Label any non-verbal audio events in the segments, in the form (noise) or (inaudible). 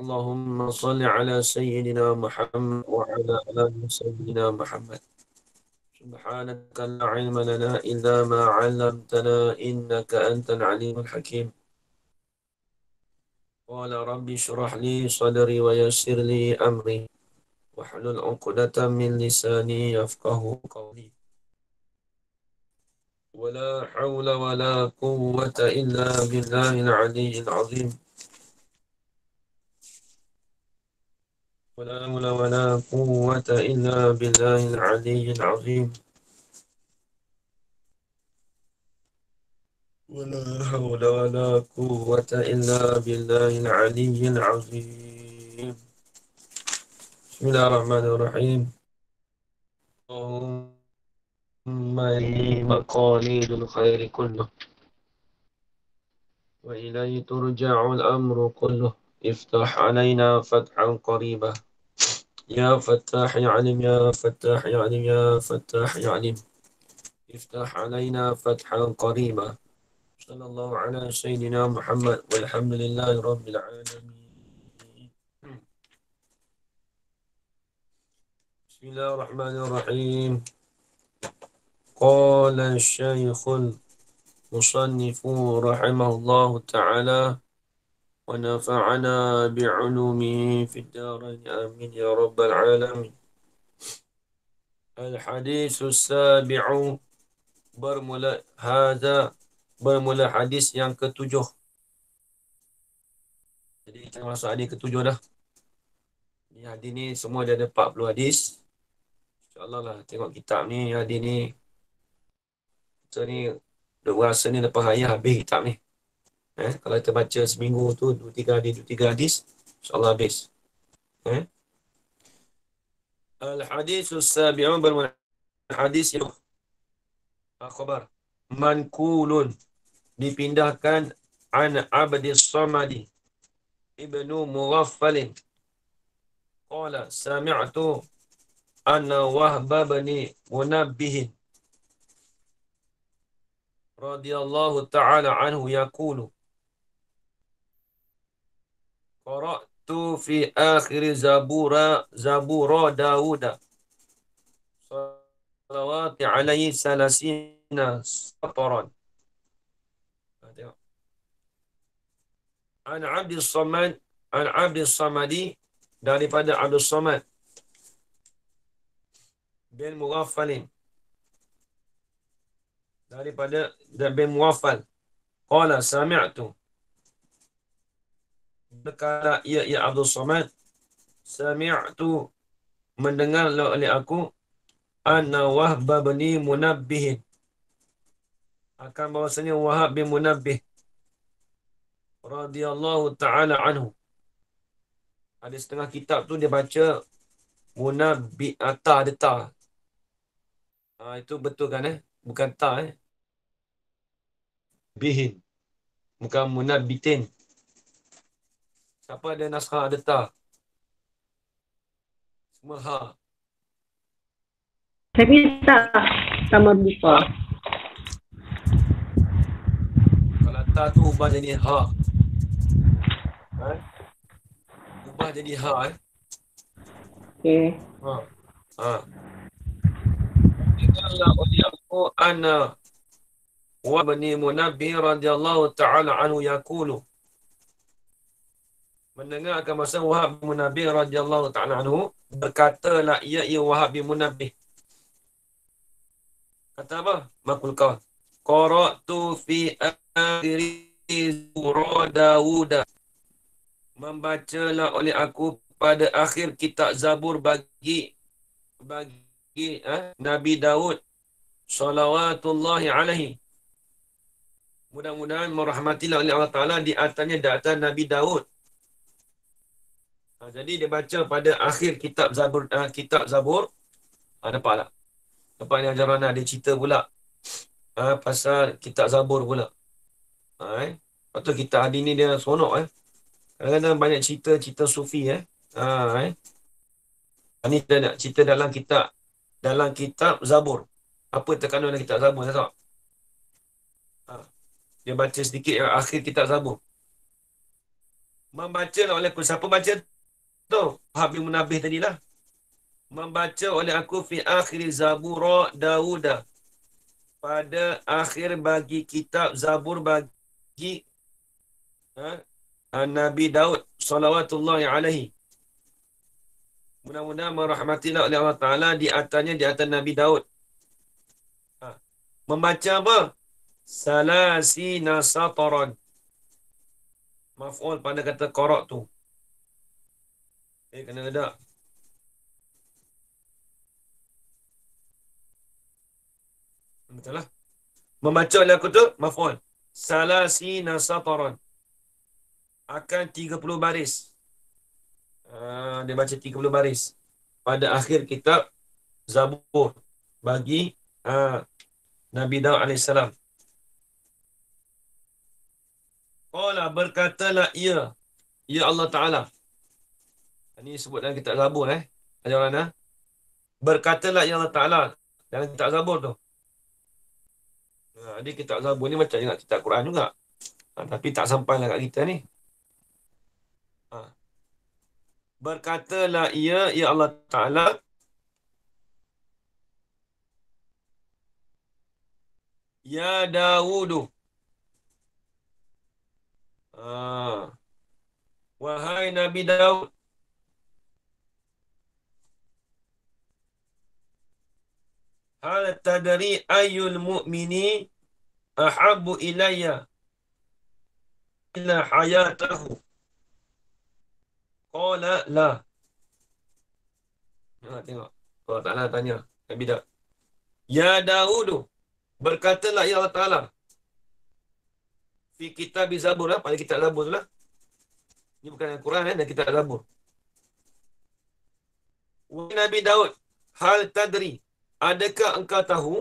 اللهم صل على سيدنا محمد وعلى آل سيدنا محمد سبحانك لا علم لنا إلا ما علمتنا إنك أنت العليم الحكيم قال رب اشرح لي صدري ويسر لي أمري واحلل عقدة من لساني يفقه قولي ولا حول ولا قوة إلا بالله العلي العظيم ولا حول ولا قوة إلا بالله العلي العظيم ولا حول ولا قوة إلا بالله العلي العظيم بسم الله الرحمن الرحيم اللهم إني مقاليد الخير كله وإليه ترجع الأمر كله افتح علينا فتحا قريبا يا فتاح يا عليم يا فتاح يا عليم يا فتاح يا عليم افتح علينا فتحا قريبا صلى الله على سيدنا محمد والحمد لله رب العالمين بسم الله الرحمن الرحيم قال الشيخ المصنف رحمه الله تعالى ونفعنا بعلومه في الدارين آمين يا رب العالمين الحديث السابع bermula hada bermula hadis yang ketujuh. Jadi kita masuk hadis ketujuh dah. Ini hadis ni semua dia ada 40 hadis. Insyaallah lah tengok kitab ni hadis ni. Kita ni dah rasa ni lepas ayah habis kitab ni. Eh, kalau kita baca seminggu tu, dua tiga hadis, dua tiga hadis, insyaAllah habis. Eh? Al-hadis usabi'un bermula. Hadis itu. Akhbar. Mankulun dipindahkan an abdi samadi ibnu mughaffalin qala sami'tu anna wahba bani munabbihin radiyallahu ta'ala anhu yakulu قرأت في آخر زبور زبور داود صلوات عليه ثلاثين سطرا عن عبد الصمد عن عبد الصمدي daripada الصمد Samad bin داري daripada بن مغفل قال سمعت berkata ya ya Abdul Samad sami'tu mendengar oleh aku anna wahb bin munabbih akan bahasanya wahab bin munabbih radhiyallahu taala anhu ada setengah kitab tu dia baca munabbi ata ah, ada ta ha, itu betul kan eh bukan ta eh bihin bukan munabbitin Siapa ada naskah ada ta? Semua ha. Saya minta sama bupa. Kalau ta tu ubah jadi ha. Ha? Ubah jadi ha eh. Okey. Ha. Ha. Allah yaqu ana wa bani munabbi radhiyallahu ta'ala anhu yaqulu mendengar akan bahasa Wahab bin Munabih radhiyallahu taala anhu berkatalah ia ia Wahab bin Munabih kata apa makul kau qara'tu fi akhiri surah Dawud membacalah oleh aku pada akhir kitab Zabur bagi bagi eh, Nabi Daud salawatullahi alaihi mudah-mudahan merahmatilah oleh Allah Ta'ala di atasnya data Nabi Daud Ha, jadi dia baca pada akhir kitab Zabur uh, kitab Zabur. Ha, dapat tak? Dapat ni ajaran lah, dia cerita pula. Ha, pasal kitab Zabur pula. Ha, eh? Lepas tu kitab hari ni dia sonok eh. Kadang-kadang banyak cerita-cerita sufi eh. Ha, eh? Ha, ni dia nak cerita dalam kitab dalam kitab Zabur. Apa terkandung dalam kitab Zabur tak? Ha. Dia baca sedikit akhir kitab Zabur. Membaca oleh siapa baca contoh Habib Munabih tadilah. Membaca oleh aku fi akhir Zabura Dauda. Pada akhir bagi kitab Zabur bagi ha, ha Nabi Daud salawatullahi alaihi. mudah mudah merahmatilah oleh Allah Ta'ala di atasnya, di atas Nabi Daud. Ha. Membaca apa? Salasi nasataran. Maf'ul pada kata korak tu. Eh, kena ada. Betul lah. Membaca tu kutub, salah si nasataran. Akan 30 baris. Uh, dia baca 30 baris. Pada akhir kitab, Zabur. Bagi uh, Nabi Daud AS. Qala berkatalah ia. Ya Allah Ta'ala. Ini sebut dalam kitab Zabur eh. Ayat Allah. Eh? Berkatalah yang Allah Ta'ala dalam kitab Zabur tu. Ha, jadi kitab Zabur ni macam juga kitab Quran juga. Ha, tapi tak sampai lah kat kita ni. Ha. Berkatalah ia, ia ya Allah Ta'ala. Ya Dawudu. Ha. Wahai Nabi Dawud. hal tadri ayul mu'mini ahabu ilayya ila hayatahu qala la ha, tengok Allah oh, Ta'ala tanya Nabi Daud Ya Daudu, berkatalah Ya Allah Ta'ala di kitab Zabur lah pada kitab Zabur lah ini bukan Al-Quran eh, dan kitab Zabur Nabi Daud hal tadri adakah engkau tahu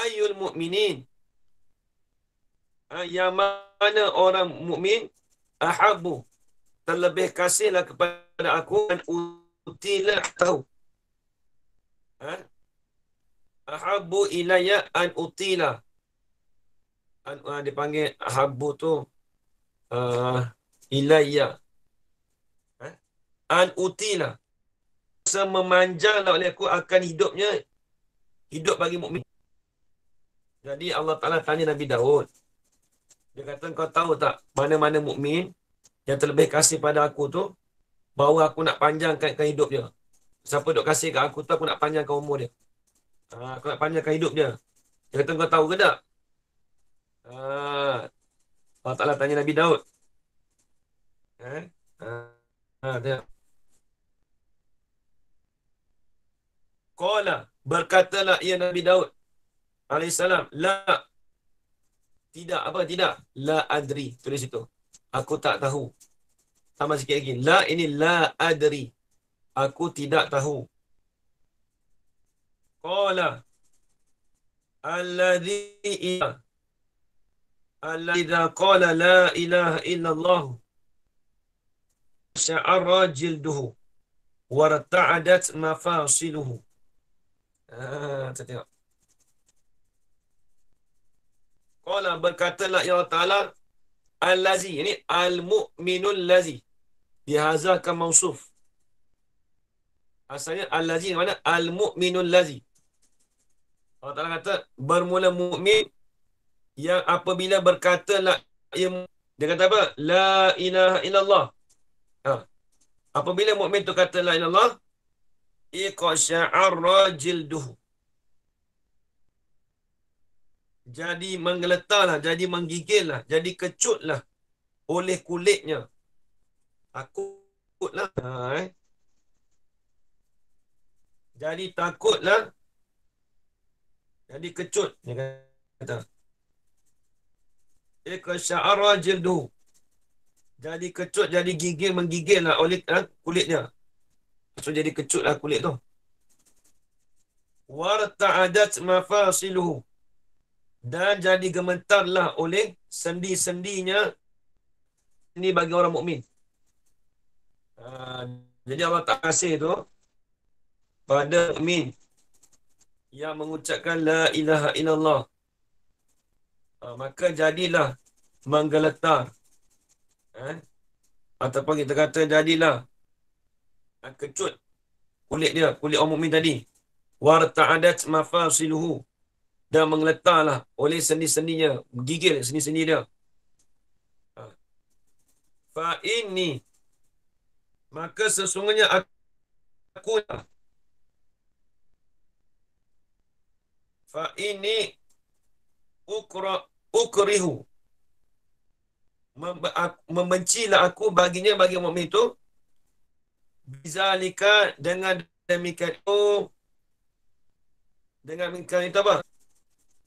ayul mukminin ah, yang mana orang mukmin ahabu terlebih kasihlah kepada aku dan utila tahu ha? Ah, ahabu ilaya an utila an uh, dipanggil ahabu tu uh, ilaya ha? an utila sememanjanglah oleh aku akan hidupnya hidup bagi mukmin. Jadi Allah Taala tanya Nabi Daud. Dia kata kau tahu tak mana-mana mukmin yang terlebih kasih pada aku tu bahawa aku nak panjangkan ke hidup dia. Siapa duk kasih ke aku tu aku nak panjangkan umur dia. Ha, aku nak panjangkan hidup dia. Dia kata kau tahu ke tak? Ha, Allah Taala tanya Nabi Daud. Eh? Ha, ha, Qala berkatalah ia Nabi Daud AS. La. Tidak. Apa? Tidak. La adri. Tulis itu. Aku tak tahu. Sama sikit lagi. La ini la adri. Aku tidak tahu. Qala. Alladhi ila. Alladhi dha qala la ilaha illallah. Sya'arra jilduhu. Warta'adat mafasiluhu. Ah, saya tengok. Qala berkatalah ya Taala allazi ini al-mu'minul lazi. Bihaza kan mausuf. Asalnya al allazi mana al-mu'minul lazi. Allah Taala kata bermula mukmin yang apabila berkatalah ia ya dia kata apa? La ilaha illallah. Ha. Apabila mukmin tu kata la ilaha iqsha'arra jilduhu jadi menggeletarlah jadi menggigillah jadi kecutlah oleh kulitnya aku takutlah ha, eh. jadi takutlah jadi kecut dia kata iqsha'arra jilduhu jadi kecut jadi gigil menggigillah oleh eh, kulitnya So jadi kecutlah kulit tu. Warta'adat mafasiluhu. Dan jadi gementarlah oleh sendi-sendinya. Ini bagi orang mukmin. Ha, jadi Allah tak kasih tu. Pada mukmin Yang mengucapkan la ilaha illallah. Ha, maka jadilah menggeletar. Ha? Ataupun kita kata jadilah Ah, kecut kulit dia, kulit orang mukmin tadi. Warta'adat mafasiluhu dan mengletarlah oleh sendi-sendinya, gigil sendi-sendi dia. Ah. Fa ini maka sesungguhnya aku fa ini ukra ukrihu membencilah aku baginya bagi mukmin itu bizalika dengan demikian itu dengan demikian itu apa?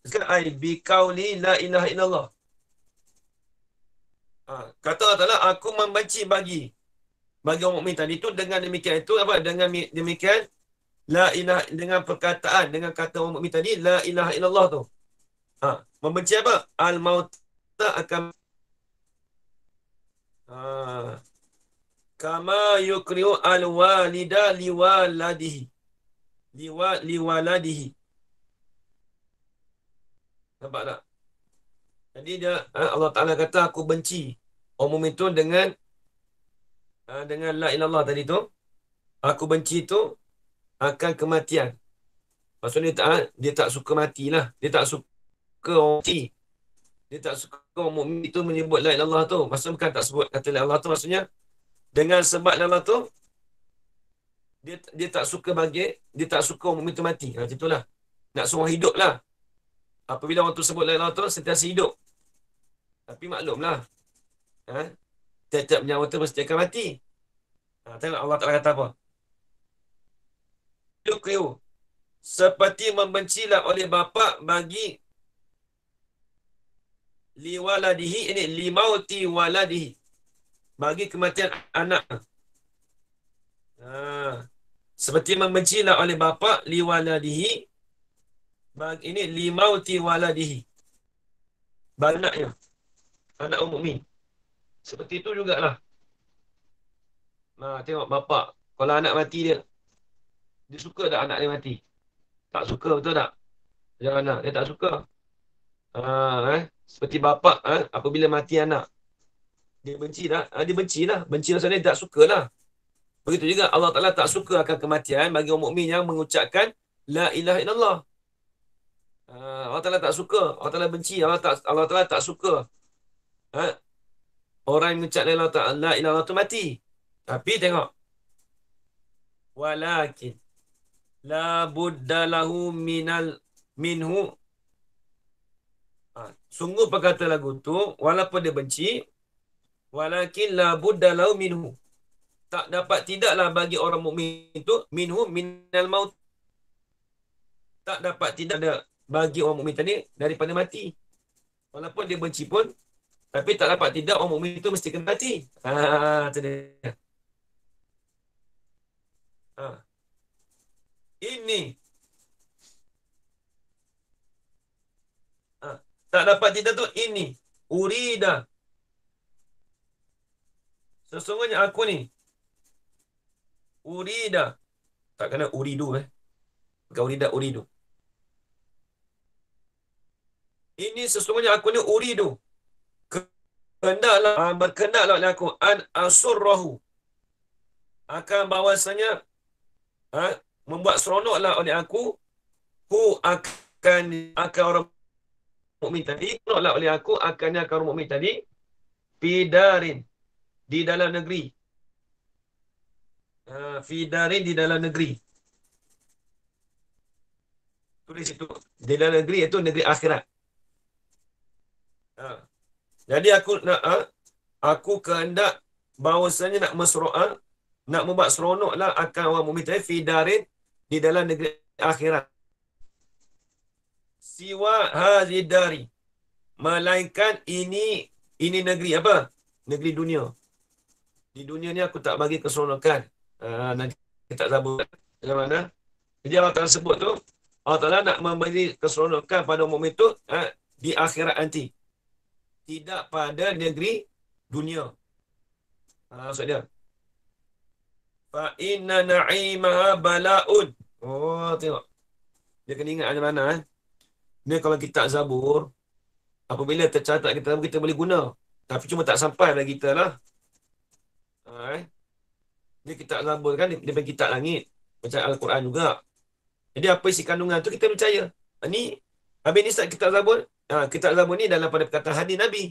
Sekarang ai bi kauli la ilaha illallah. Ha, kata Allah aku membenci bagi bagi orang mukmin tadi itu dengan demikian itu apa? Dengan demikian la ilah dengan perkataan dengan kata orang mukmin tadi la ilaha illallah tu. Ha, membenci apa? Al maut akan ha kama yukriu alwalida liwaladihi liwa liwaladihi nampak tak jadi dia ha, Allah Taala kata aku benci umum itu dengan ha, dengan la ilallah tadi tu aku benci itu akan kematian maksudnya dia tak dia tak suka matilah dia tak suka mati dia tak suka umum itu menyebut la ilallah tu maksudnya bukan tak sebut kata la ilallah tu maksudnya dengan sebab Allah tu dia dia tak suka bagi, dia tak suka orang mukmin mati. Ha macam itulah. Nak semua lah. Apabila orang tu sebut la tu sentiasa hidup. Tapi maklumlah. Ha tetap nyawa tu mesti akan mati. Ha tengok Allah Taala kata apa. Hidup kau seperti membencilah oleh bapa bagi liwaladihi ini limauti waladihi bagi kematian anak. Ha. Seperti membencilah oleh bapa liwaladihi bagi ini limau limauti dihi, Banaknya anak mukmin. Seperti itu jugalah. Ha tengok bapa kalau anak mati dia dia suka tak anak dia mati? Tak suka betul tak? Jangan nak dia tak suka. Ha eh seperti bapa eh apabila mati anak dia ah, benci lah. Ha, dia benci lah. Benci lah dia tak suka lah. Begitu juga Allah Ta'ala tak suka akan kematian bagi orang mukmin yang mengucapkan La ilaha illallah. Ha, Allah Ta'ala tak suka. Allah Ta'ala benci. Allah, tak, Allah Ta'ala tak suka. Ha? Orang yang mengucapkan La ilaha illallah tu mati. Tapi tengok. Walakin. La buddalahu minal minhu. Ha, sungguh berkata lagu tu, walaupun dia benci, walakin la Buddha lahu minhu tak dapat tidaklah bagi orang mukmin itu minhu minal maut tak dapat tidak ada bagi orang mukmin tadi daripada mati walaupun dia benci pun tapi tak dapat tidak orang mukmin itu mesti kena mati ha tu dia ha ini ha. tak dapat tidak tu ini urida Sesungguhnya aku ni urida tak kena uridu eh. Bukan urida uridu. Ini sesungguhnya aku ni uridu. Kendaklah lah, berkendaklah oleh aku an asurrahu. Akan bahawasanya ha, membuat seronoklah oleh aku hu akan akan orang mukmin tadi seronoklah oleh aku akannya akan orang mukmin tadi pidarin di dalam negeri. Uh, fidarin di dalam negeri. Tulis itu. Di dalam negeri itu negeri akhirat. Uh. Jadi aku nak uh, aku kehendak bahawasanya nak mesra'a uh, nak membuat lah, akan orang mukmin tadi fidarin di dalam negeri akhirat. Siwa hazidari. Melainkan ini ini negeri apa? Negeri dunia di dunia ni aku tak bagi keseronokan. Uh, nanti kita tak sabar. Macam mana? Jadi Allah Ta'ala sebut tu, Allah Ta'ala nak memberi keseronokan pada umum itu ha, ah, di akhirat nanti. Tidak pada negeri dunia. Ha, maksud dia. Fa'inna Naimah bala'un. Oh, tengok. Dia kena ingat macam mana. Ha? Ni kalau kita tak zabur, apabila tercatat kita, kita boleh guna. Tapi cuma tak sampai lagi kita lah eh. Dia kitab Zabur kan, dia, bagi kitab langit. Macam Al-Quran juga. Jadi apa isi kandungan tu kita percaya. Ini, ha, habis ni start kitab Zabur. Ha, kitab Zabur ni dalam pada perkataan hadis Nabi.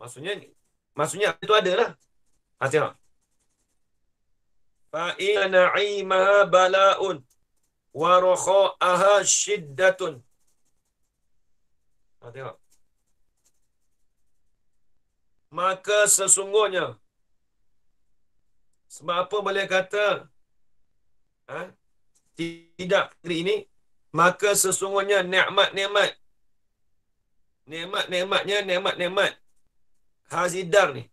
Maksudnya, maksudnya itu ada lah. Ha, tengok. Fa'ina na'imaha bala'un. Warokho'aha shiddatun. Ha, tengok. Maka sesungguhnya, sebab apa beliau kata ha? tidak negeri ini, maka sesungguhnya nikmat-nikmat nikmat-nikmatnya nikmat-nikmat Hazidar ni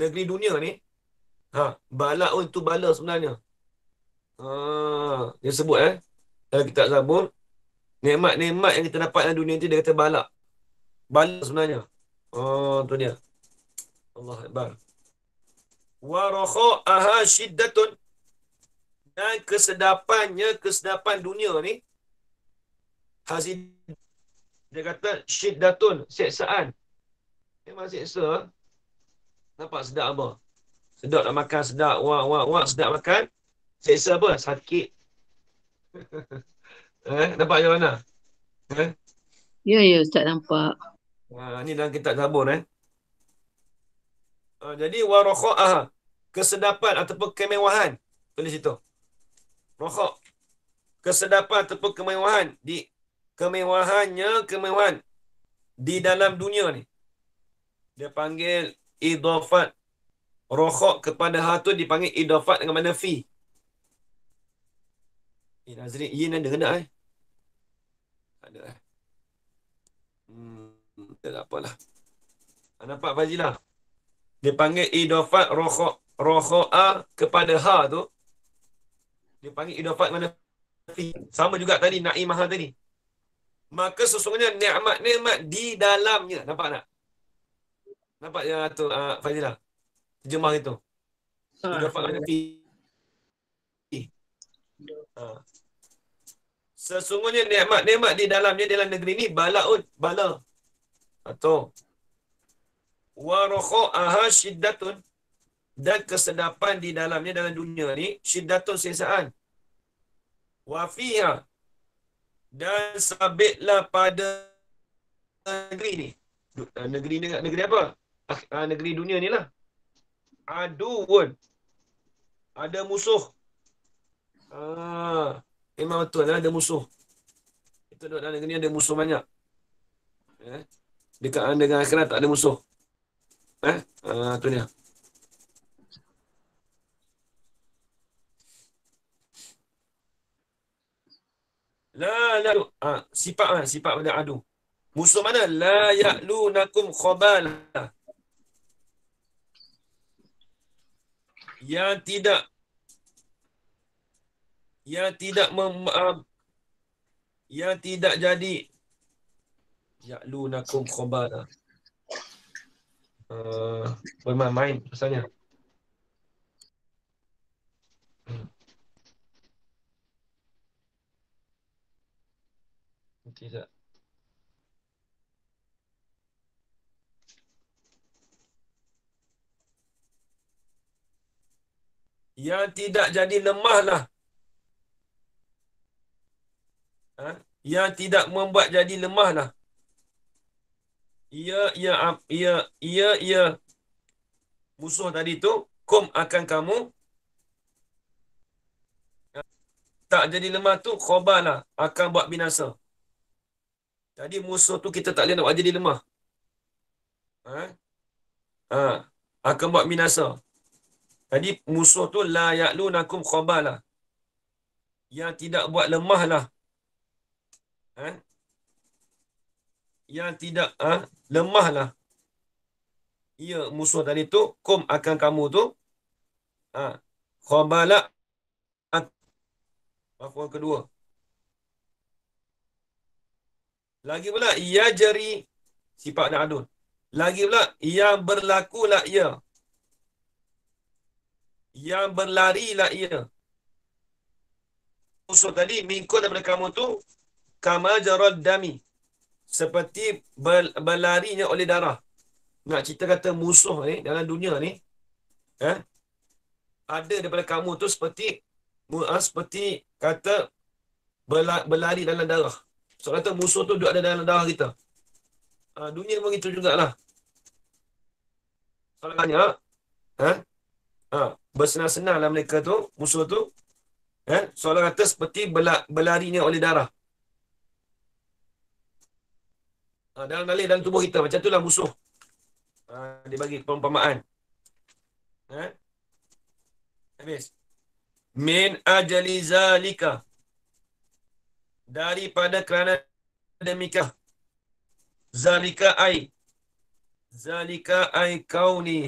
negeri dunia ni ha bala untuk bala sebenarnya ha dia sebut eh kalau kita sabun nikmat-nikmat yang kita dapat dalam dunia ni dia kata bala bala sebenarnya oh tu dia Allah akbar wa rakha'aha shiddatun dan kesedapannya kesedapan dunia ni hazin dia kata syiddatun seksaan memang seksa nampak sedap apa sedap nak makan sedap wah wah wah sedap makan seksa apa sakit (laughs) eh nampak macam mana eh ya ya ustaz nampak ha ni dalam kitab sabun eh Ah, jadi warokhah kesedapan ataupun kemewahan tulis itu rokhah kesedapan ataupun kemewahan di kemewahannya kemewahan di dalam dunia ni dia panggil idafat rokhah kepada hal tu dipanggil idafat dengan mana fi ini eh, nazri ini ada kena eh ada eh hmm tak apalah nampak fazilah dipanggil idafat roho roho'a kepada ha tu dipanggil idafat mana sama juga tadi naimah lah tadi maka sesungguhnya nikmat-nikmat di dalamnya nampak tak nampak yang tu uh, ah, Fadilah terjemah itu ah, idafat mana fi ah. sesungguhnya nikmat-nikmat di dalamnya dalam negeri ni balaun bala atau aha syiddatun. Dan kesedapan di dalamnya, dalam dunia ni, syiddatun sisaan. Wafiha. Dan sabitlah pada negeri ni. Eh, negeri ni, negeri apa? Ah, ah, negeri dunia ni lah. Aduun. Ada musuh. Ah, memang betul lah, ada musuh. Itu dalam negeri ada musuh banyak. Eh? Dekat dengan akhirat tak ada musuh. Eh, eh tu ni la la ah uh, sifat ah uh, sifat pada adu musuh mana la ya'lu nakum khabala yang tidak yang tidak mem, uh, yang tidak jadi ya'lu nakum khabala boleh main main Nanti Tidak. sekejap. Yang tidak jadi lemahlah. Ha? Yang tidak membuat jadi lemahlah ia ia ia ia ia musuh tadi tu kum akan kamu tak jadi lemah tu lah akan buat binasa jadi musuh tu kita tak boleh nak buat jadi lemah ha ha akan buat binasa jadi musuh tu la yaklu nakum lah, yang tidak buat lemahlah ha yang tidak ah ha, lemahlah ia musuh tadi tu kum akan kamu tu ah ha, khabala maklumat kedua lagi pula ia jari sifat dan adun lagi pula yang berlaku lah ia yang berlari lah ia musuh tadi mingkut daripada kamu tu kama jarad dami seperti ber, berlarinya oleh darah. Nak cerita kata musuh ni dalam dunia ni eh ada daripada kamu tu seperti muas ah, seperti kata berla, berlari dalam darah. So kata musuh tu duduk ada dalam darah kita. Ha, dunia pun begitu jugalah. Kalau tanya, ha? Eh, ha? bersenang-senang mereka tu, musuh tu, eh? Ha? kata seperti berla, berlarinya oleh darah. ha, dalam dalil dalam tubuh kita macam itulah musuh ha, dia bagi perumpamaan ha? habis min ajali zalika daripada kerana demikian zalika ai zalika ai kau ni.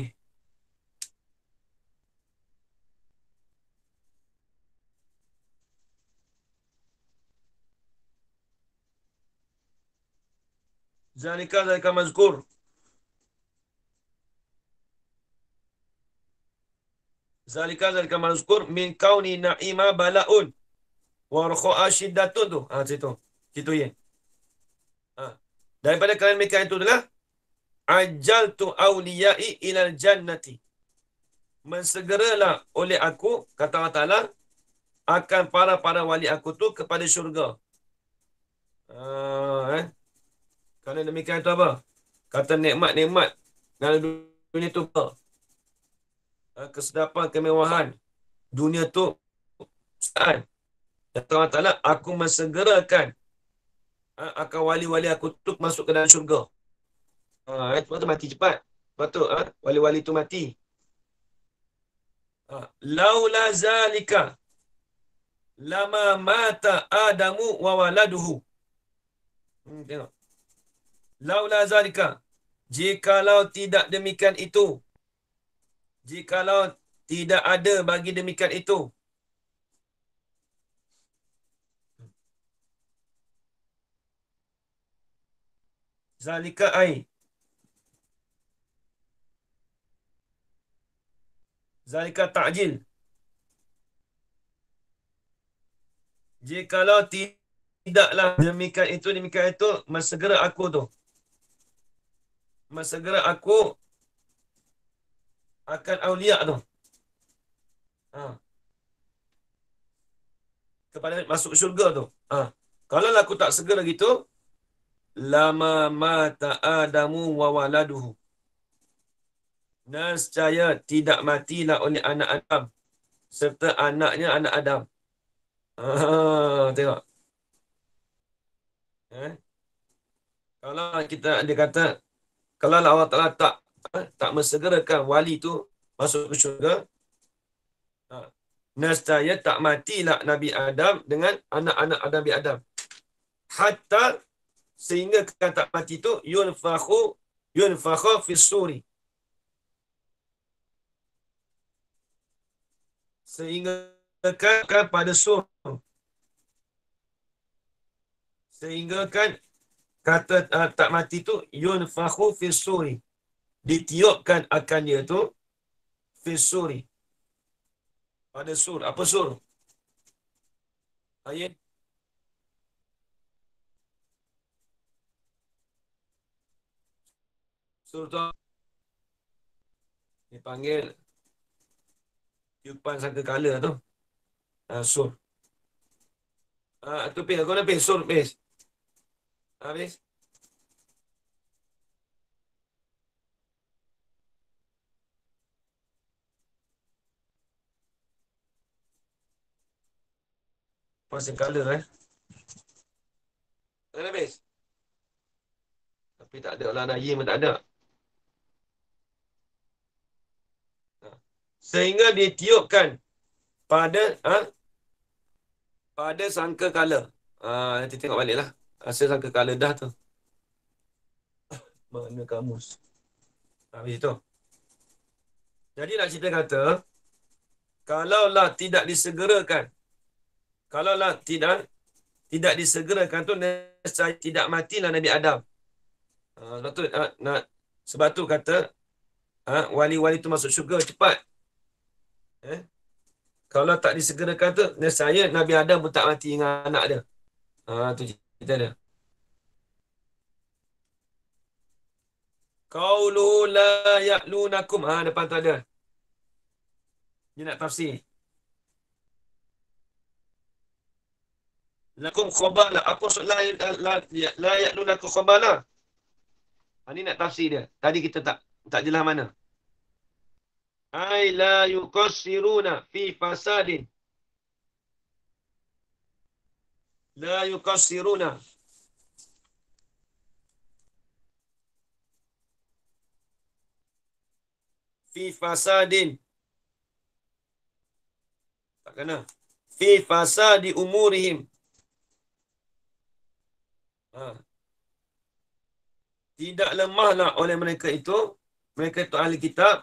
זה הנקרא דלק המזכור. זה הנקרא דלק המזכור, מן קאוני נעימה בלאון. ואורחו אשי דתודו. אה, זה טוב. תתויה. די בלק הלן מכאן תודלה. עג'לתו אוליהי אילן ג'נתי. מסגרה לה עולה עכו, כתבת עלה, akan para para wali aku tu kepada syurga. Uh, eh? Kerana demikian tu apa? Kata nikmat-nikmat dalam dunia tu apa? Kesedapan, kemewahan dunia tu saat Dan Allah Ta'ala aku mensegerakan ha, akan wali-wali aku tu masuk ke dalam syurga. Ha, itu eh, tu mati cepat. Lepas tu ha, wali-wali tu mati. Ha, Laula zalika lama mata adamu wa waladuhu. Hmm, tengok laula zalika jikalau tidak demikian itu jikalau tidak ada bagi demikian itu zalika ai zalika ta'jil jikalau tidaklah demikian itu demikian itu segera aku tu segera aku akan aulia tu. Ha. Kepada masuk syurga tu. Ha. Kalau aku tak segera gitu, lama mata adamu wa waladuhu. caya tidak matilah oleh anak Adam serta anaknya anak Adam. Ha, tengok. Eh? Kalau kita dia kata kalau lah Allah Taala tak eh, tak mensegerakan wali tu masuk ke syurga ha, nasaya tak matilah Nabi Adam dengan anak-anak Adam bin Adam hatta sehingga kan tak mati tu yunfakhu yunfakhu fi suri sehingga kan pada sur sehingga kan kata uh, tak mati tu yun fahu fisuri ditiupkan akan dia tu fisuri pada sur apa sur ayat sur tu dipanggil tiupan sangka kala tu uh, sur uh, tu pergi aku nak pergi sur pergi ¿Sabes? Pues en cable, ¿eh? Tak ada habis. Tapi tak ada lah. Naya pun tak ada. Sehingga ditiupkan pada ha? Ah, pada sangka kala. Ha, ah, nanti tengok balik lah. Rasa lah sangka kala dah tu. Mana kamus? Habis tu. Jadi nak cerita kata, kalaulah tidak disegerakan, kalaulah tidak tidak disegerakan tu, nescaya tidak matilah Nabi Adam. Ha, sebab tu, nak, sebab tu kata, ha, wali-wali tu masuk syurga cepat. Eh? Kalau tak disegerakan tu, nescaya Nabi Adam pun tak mati dengan anak dia. Ha, tu Entendeu? Qawlu la ya'lunakum. Ha, depan tu ada. Dia nak tafsir. Lakum khobala. Apa soalan la, la, la, la khobala? Ha, ni nak tafsir dia. Tadi kita tak tak jelas mana. Ay la yukosiruna fi fasadin. la yukasiruna, fi fasadin tak kena lah. fi fasadi umurihim ha. tidak lemahlah oleh mereka itu mereka itu ahli kitab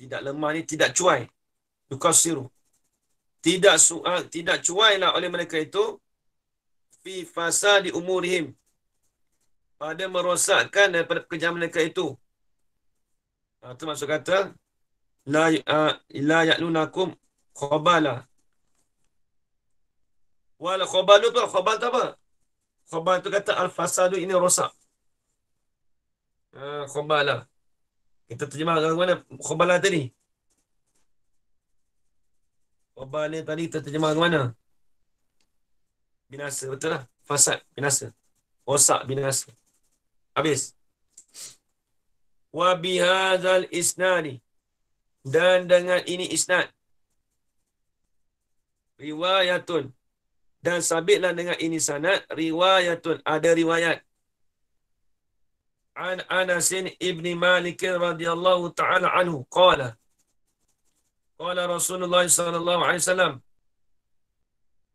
tidak lemah ni tidak cuai yukassiru tidak suah, tidak cuailah oleh mereka itu fi fasadi umurihim pada merosakkan daripada pekerjaan mereka itu. Ha, ah, itu maksud kata la ah, la ya'lunakum khabala. Wal khabalu tu khabal tu apa? Khabal tu kata al fasadu ini rosak. Ha, ah, khabala. Kita terjemah mana khabala tadi? Wabah ni tadi terjemah ke mana? Binasa, betul lah. Fasad, binasa. Rosak, binasa. Habis. Wabihazal isnadi. Dan dengan ini isnad. Riwayatun. Dan sabitlah dengan ini sanad. Riwayatun. Ada riwayat. An Anasin ibni Malik radhiyallahu taala anhu qala Qala Rasulullah sallallahu alaihi wasallam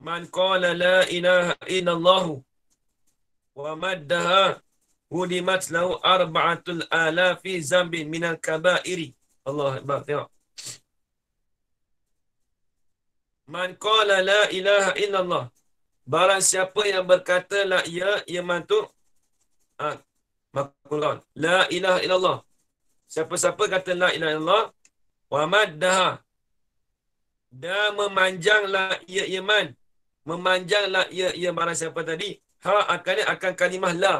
Man qala la ilaha illallah wa maddaha hudimat lahu arba'atul alafi min al kabairi Allah Akbar Man qala la ilaha illallah Barang siapa yang berkata la ya ya mantu ha, Makulon La ilaha illallah Siapa-siapa kata la ilaha illallah Wa maddaha dan memanjanglah ia Iman, Memanjanglah ia ia barang siapa tadi. Ha akannya akan kalimah la.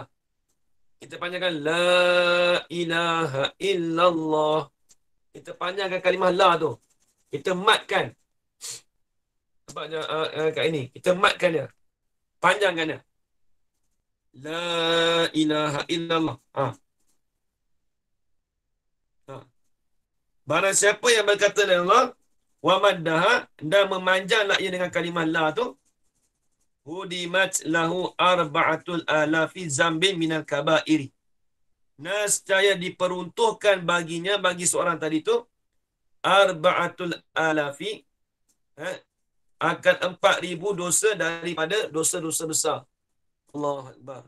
Kita panjangkan la ilaha illallah. Kita panjangkan kalimah la tu. Kita matkan. Sebab uh, uh, kat ini. Kita matkan dia. Panjangkan dia. La ilaha illallah. Ha. ha. Barang siapa yang berkata dengan Allah, wa maddaha dan memanjanglah ia dengan kalimah la tu hudimat lahu arba'atul alafi zambin minal kabairi nascaya diperuntukkan baginya bagi seorang tadi tu arba'atul alafi ha? akan empat ribu dosa daripada dosa-dosa besar Allah Akbar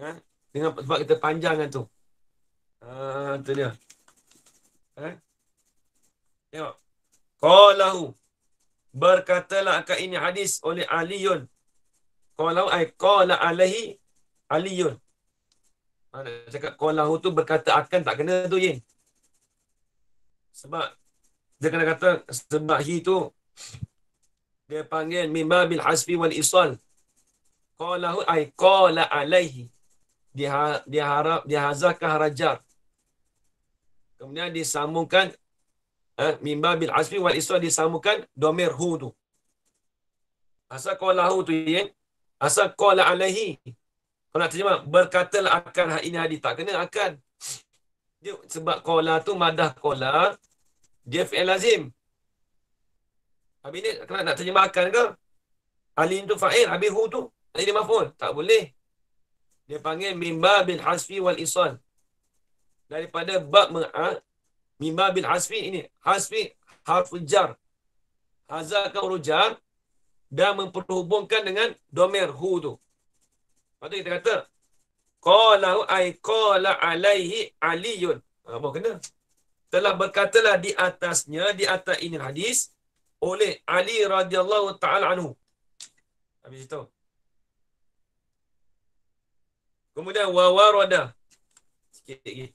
ha? dengan sebab kita panjangkan tu ha, tu dia ha? Tengok. Qalahu. Berkatalah akan ini hadis oleh Aliyun. Qalahu ay qala alaihi Aliyun. Mana cakap qalahu tu berkata akan tak kena tu ye. Sebab dia kena kata sebab hi tu dia panggil mimba bil hasbi wal isal. Qalahu ay qala alaihi. Dia ha, dia harap dia hazakah rajar. Kemudian disambungkan Ha? mimba bil asfi wal isra disamukan domir hu tu. Asal qala hu tu ya. Asal qala alaihi. Kalau nak terjemah berkatalah akan hak ini hadis tak kena akan. Dia, sebab qala tu madah qala dia fi'il lazim. Habis ni kena nak terjemahkan ke? Alin tu fa'il, habis hu tu. Jadi dia maful. Tak boleh. Dia panggil mimba bil hasfi wal isan. Daripada bab ha? Mimba bil hasfi ini. Hasfi harf jar. Hazar kau jar. Dan memperhubungkan dengan domer hu tu. Lepas tu kita kata. Kala ay kala alaihi aliyun. Ha, apa kena? Telah berkatalah di atasnya, di atas ini hadis. Oleh Ali radhiyallahu ta'ala anhu. Habis itu. Kemudian wawarada. Sikit lagi.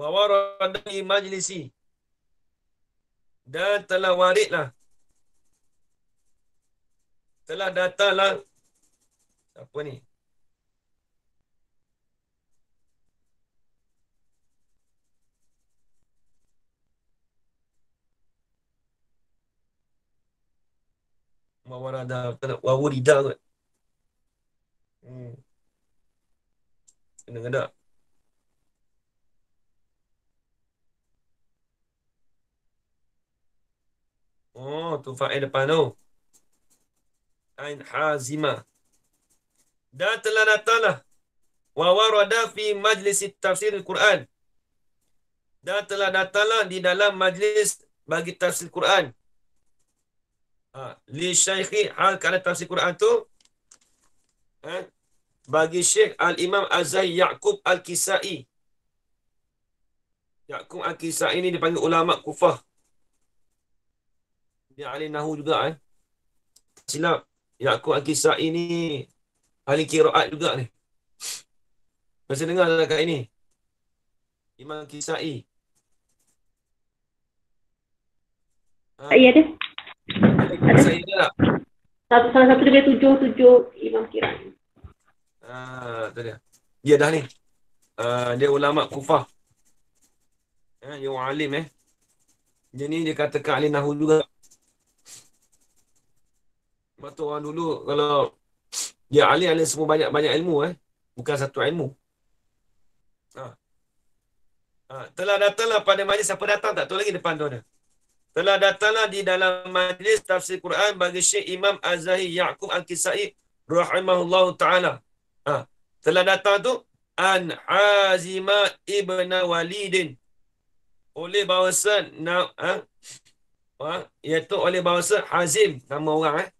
wawaradani majlisi dan telah waridlah telah datanglah apa ni mawarada kena wawurida kot hmm. kena kena Oh, tu fa'il depan tu. Ain hazima. Dah telah datanglah. Wa warada fi majlis tafsir Al-Quran. Dah telah datanglah di dalam majlis bagi tafsir Al-Quran. Ha, li syaikhi hal kala tafsir Al-Quran tu. Ha, bagi Syekh Al-Imam Azai Ya'qub Al-Kisai. Ya'qub Al-Kisai ni dipanggil ulama' kufah. Ibn ya, Ali Nahu juga eh. Silap. Yaakob Al-Kisai ni ahli kiraat juga ni. Masih dengar tak kat ini? Imam Kisai. Ha. Ya, ada. Saya ada tak? Satu, salah satu dia tujuh, tujuh Imam Kirani. Ah, ha, tu dia. Ya, dah ni. Uh, dia ulama kufah. Ya, dia alim eh. Jadi dia katakan alim nahu juga. Patut orang dulu kalau dia alih-alih semua banyak-banyak ilmu eh. Bukan satu ilmu. Ha. ha. Telah datanglah pada majlis siapa datang tak tahu lagi depan tu dia. Telah datanglah di dalam majlis tafsir Quran bagi Syekh Imam Az-Zahi Ya'qub Al-Kisai rahimahullah ta'ala. Ha. Telah datang tu An Azima Ibn Walidin oleh bahasa na, ha? ha? iaitu oleh bahasa Hazim nama orang eh?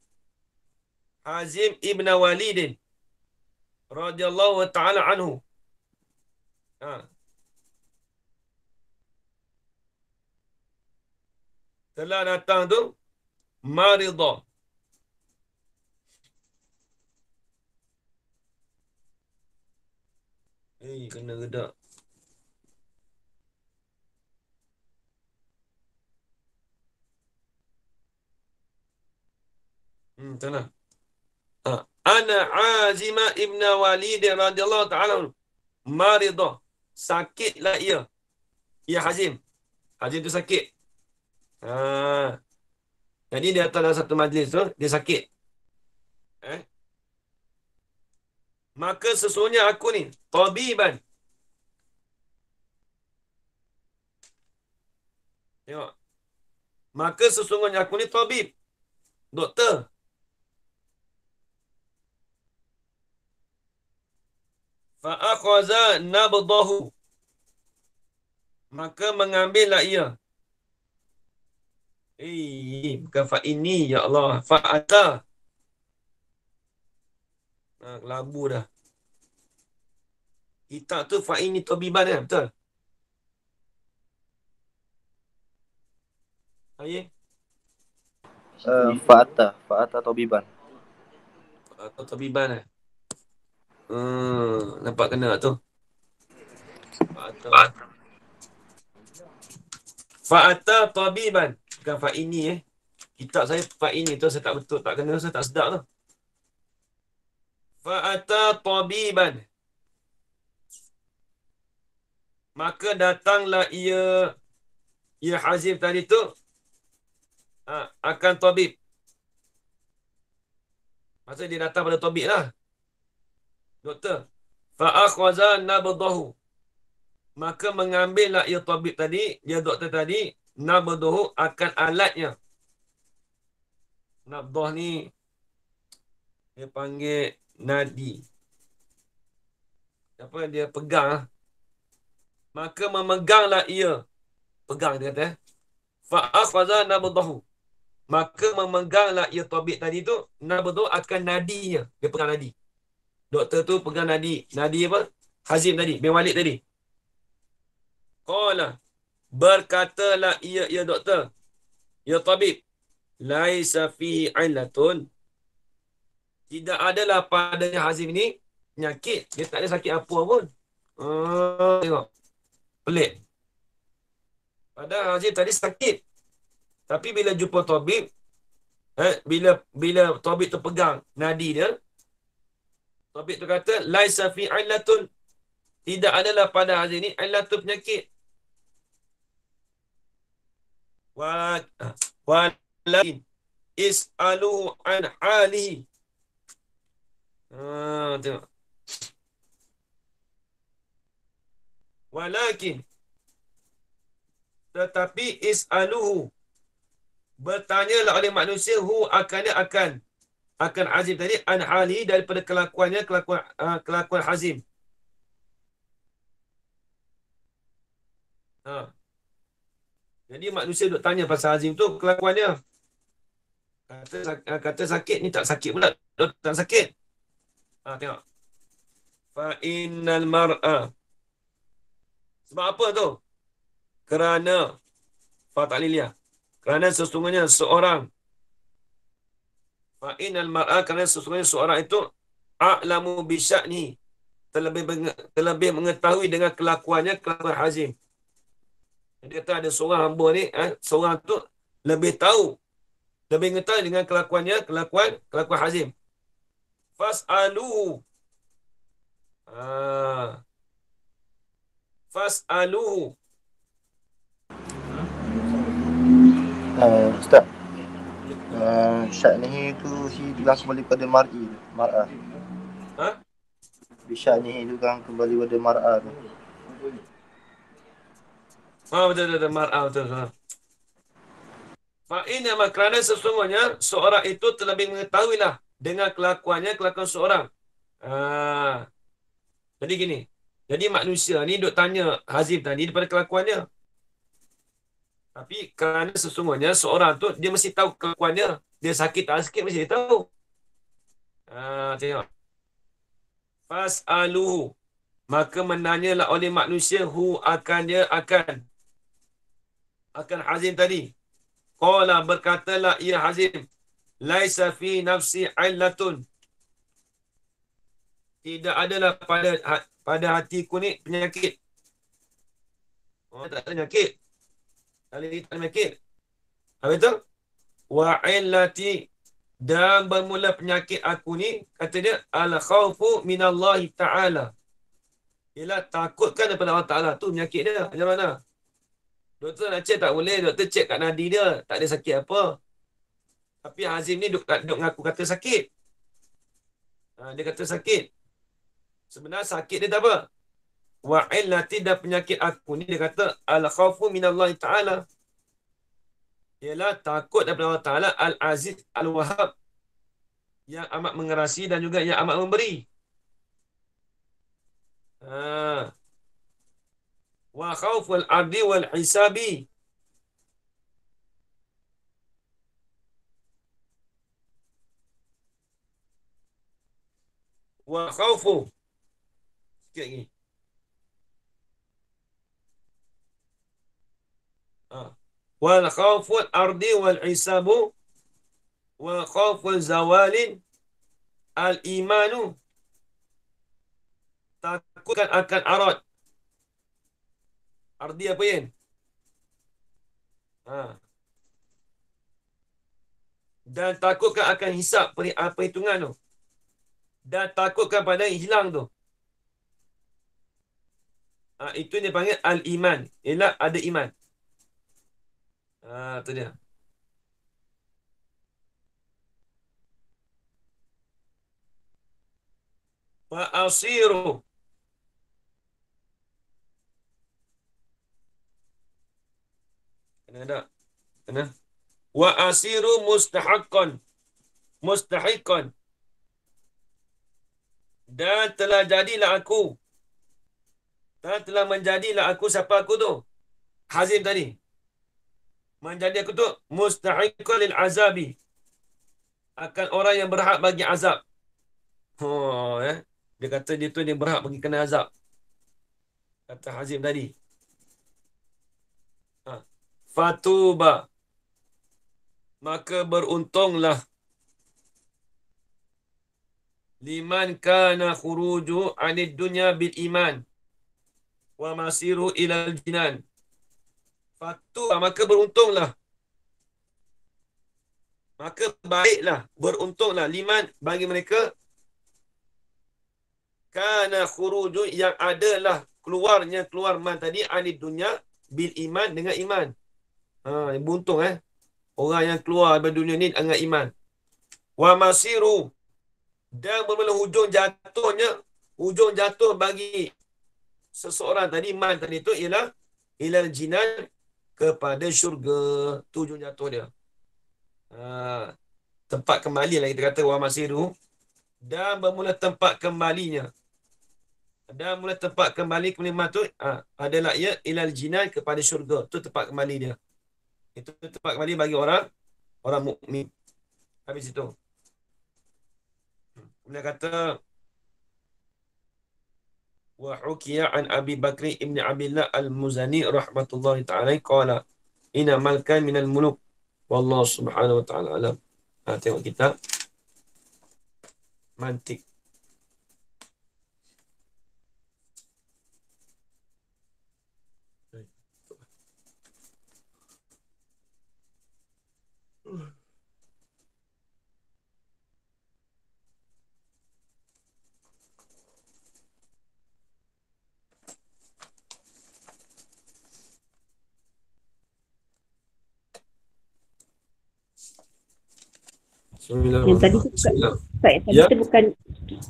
Hazim ibn Walidin radhiyallahu taala anhu. Ha. Telah datang tu marida. Eh, kena redak. Hmm, tenang. Ah, ana azima ibn walid radhiyallahu taala marida sakitlah ia ia ya, hazim hazim tu sakit ha ah, jadi dia datang dalam satu majlis tu dia sakit eh maka sesungguhnya aku ni tabiban tengok maka sesungguhnya aku ni tabib doktor fa'akhaza nabdahu maka mengambillah ia Ih, eh, bukan fa ini ya Allah Faata, ata ha, labu dah kita tu fa ini tabiban kan betul Ayy uh, fa ata fa ata tabiban tabiban eh? Kan? Hmm, nampak kena tu. Fa'ata tabiban. Bukan ini eh. Kitab saya fa'ini tu saya tak betul. Tak kena saya tak sedap tu. Fa'ata tabiban. Maka datanglah ia ia hazif tadi tu ha, akan tabib. Maksudnya dia datang pada tabib lah doktor fa akhwaza nabdahu maka mengambillah ia ya tabib tadi dia ya doktor tadi nabdahu akan alatnya nabdah ni dia panggil nadi apa dia pegang maka memeganglah ia pegang dia kata eh. fa akhwaza nabdahu maka memeganglah ia tabib tadi tu nabdahu akan nadinya dia pegang nadi Doktor tu pegang nadi. Nadi apa? Hazim tadi. Bin Walid tadi. Qala. Berkatalah ia, ia ya doktor. Ya tabib. Laisa fi ilatun. Tidak adalah padanya Hazim ni penyakit. Dia tak ada sakit apa pun. Hmm, tengok. Pelik. Padahal Hazim tadi sakit. Tapi bila jumpa tabib, eh, bila bila tabib tu pegang nadi dia, tapi tu kata laisa fi illatun tidak adalah pada hari ini illatun penyakit. Wa ah, wa lakin is'alu an ali. Ha ah, tengok. Walakin tetapi is'aluhu bertanyalah oleh manusia hu akan akan akan azim tadi an hali daripada kelakuannya kelakuan uh, kelakuan azim ha. jadi manusia duk tanya pasal azim tu kelakuannya kata ah, kata sakit ni tak sakit pula duk tak sakit ha, tengok fa innal mar'a sebab apa tu kerana fatalilia kerana sesungguhnya seorang Fa innal mar'a kana sesungguhnya seorang itu a'lamu bi sya'ni terlebih terlebih mengetahui dengan kelakuannya kelakuan hazim. Dia kata ada seorang hamba ni, eh, seorang tu lebih tahu lebih mengetahui dengan kelakuannya kelakuan kelakuan hazim. Fas'alu Ah. Fas'aluhu. Eh, uh, stop. Eh, syak ni tu si bilang kembali pada mar'i tu, mar'ah. Ha? Syak ni tu kan kembali pada mar'ah tu. Ha oh, betul betul mar'ah betul. Ha. Fa inna kerana sesungguhnya seorang itu terlebih mengetahui lah dengan kelakuannya kelakuan seorang. Ha. Jadi gini. Jadi manusia ni duk tanya Hazim tadi daripada kelakuannya. Tapi kerana sesungguhnya seorang tu dia mesti tahu kelakuannya. Dia sakit tak sakit mesti dia tahu. Ah, ha, tengok. Fas'aluhu. Maka menanyalah oleh manusia hu akannya akan. Akan hazim tadi. Qala berkatalah ia hazim. Laisa fi nafsi illatun. Tidak adalah pada ha-, pada hatiku ni penyakit. Oh, tak ada penyakit. Alih al-makir. Apa itu? Wa illati dan bermula penyakit aku ni kata dia al khawfu minallahi ta'ala. Ialah takutkan daripada Allah Ta'ala tu penyakit dia. Macam mana? Doktor nak cek tak boleh. Doktor cek kat nadi dia. Tak ada sakit apa. Tapi Azim ni duk, duk ngaku kata sakit. Ha, dia kata sakit. Sebenarnya sakit dia tak apa wa illati dan penyakit aku ni dia kata al khawfu Allah taala ialah takut daripada Allah taala al aziz al wahab yang amat mengerasi dan juga yang amat memberi ha wa khawfu al ardi wal hisabi wa khawfu sikit lagi wal khawful ardi wal isabu wal khawful zawalin al imanu takutkan akan arad ardi apa yang ha. dan takutkan akan hisap apa ah, hitungan tu dan takutkan pada hilang tu ha, itu dia panggil al iman ialah ada iman Ah, tu dia. Wa asiru. Kena tak? Kena? Wa asiru mustahikon, Mustahikkan. Dan telah jadilah aku. Dan telah menjadilah aku siapa aku tu? Hazim tadi menjadi aku tu mustahiqqal lil azabi akan orang yang berhak bagi azab. Oh, eh. Dia kata dia tu dia berhak bagi kena azab. Kata Hazim tadi. Ha. Fatuba. Maka beruntunglah. Liman kana khuruju anid dunya bil iman. Wa masiru ilal jinan lah, maka beruntunglah. Maka baiklah, beruntunglah liman bagi mereka. Kana khurujun yang adalah keluarnya keluar man tadi anid dunia bil iman dengan iman. Ha, beruntung eh. Orang yang keluar dari dunia ni dengan iman. Wa masiru dan bermula hujung jatuhnya hujung jatuh bagi seseorang tadi man tadi tu ialah ilal jinan kepada syurga tujuan jatuh dia ha, tempat kembali lah kita kata wa dan bermula tempat kembalinya dan mula tempat kembali kepada matut ha, adalah ia ilal jinan kepada syurga tu tempat kembali dia itu tempat kembali bagi orang orang mukmin habis itu dia kata wa hukiya an Abi Bakr ibn Abdullah al-Muzani rahmatullahi ta'ala qala ina malka min al-muluk wallahu subhanahu wa ta'ala alam ha, tengok kita mantik Yang tadi tu bukan yang ya. tadi tu bukan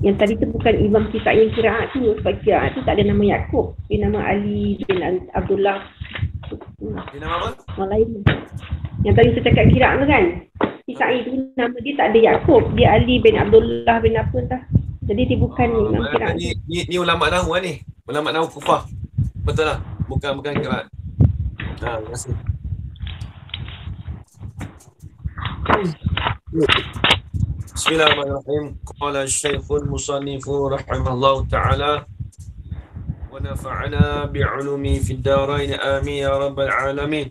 yang tadi tu bukan imam kita yang kira tu sebab kiraat tu tak ada nama Yakub. Dia nama Ali bin Abdullah. Dia nama apa? Nama Yang tadi tu cakap kira tu kan. Kita itu nama dia tak ada Yakub, dia Ali bin Abdullah bin apa entah. Jadi dia bukan uh, imam kira Ni, ni ni ulama nahu kan, lah ni. Ulama nahu Kufah. Betul lah. Bukan bukan kiraat. Ha, ah, terima kasih. Hmm. بسم الله الرحمن الرحيم قال الشيخ المصنف رحمه الله تعالى ونفعنا بعلومي في الدارين آمين يا رب العالمين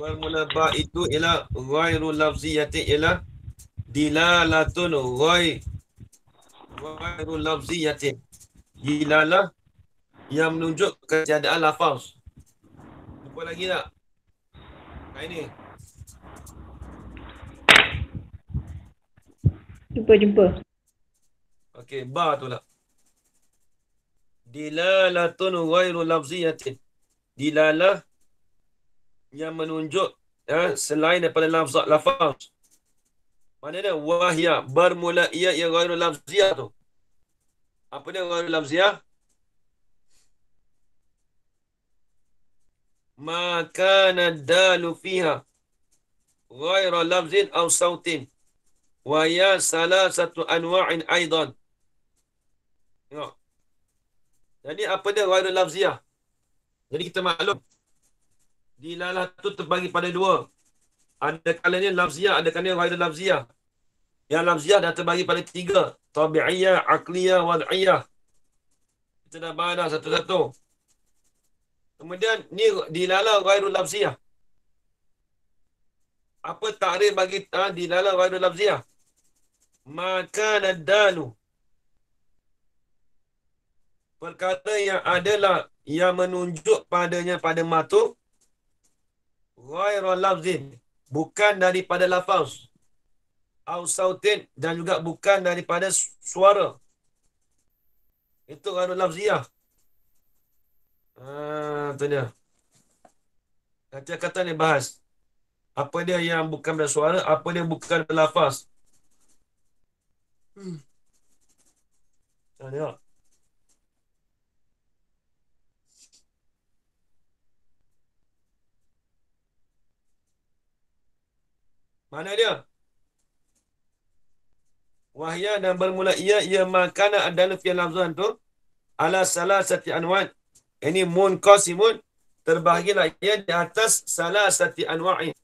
والمنبع إدو إلى غير لفظية إلى دلالة غير غير لفظية دلالة يمنجو كتاد الله فاصل Apa lagi tak? Hai ni. Jumpa, jumpa. Okey, ba tu lah. Dilalatun wairu lafziyatin. Dilalah yang menunjuk ya, selain daripada lafzat lafaz. Mana Maknanya wahya bermula ia yang gairu lafziyah tu. Apa dia gairu lafziyah? ma kana dalu fiha ghaira lafzin aw sautin wa ya salasatu anwa'in aidan tengok jadi apa dia ghaira lafziyah jadi kita maklum dilalah tu terbagi pada dua ada kalanya lafziyah ada kalanya ghaira lafziyah yang lafziyah dah terbagi pada tiga tabi'iyah aqliyah wal'iyah kita dah bahas satu-satu Kemudian ni dilala ghairu lafziyah. Apa takrif bagi ha, dilala ghairu lafziyah? Maka nadalu. Perkata yang adalah yang menunjuk padanya pada matu ghairu lafzin bukan daripada lafaz au sautin dan juga bukan daripada suara. Itu ghairu lafziyah. Ah, tanya. Nanti kata ni bahas. Apa dia yang bukan dari suara, apa dia bukan dari lafaz. Hmm. Tanya. Mana dia? Wahya dan bermula ia ia makana adalah fi lafzan tu ala salah satu anwan ini munqasimun terbahagilah ia di atas salah satu anwa'in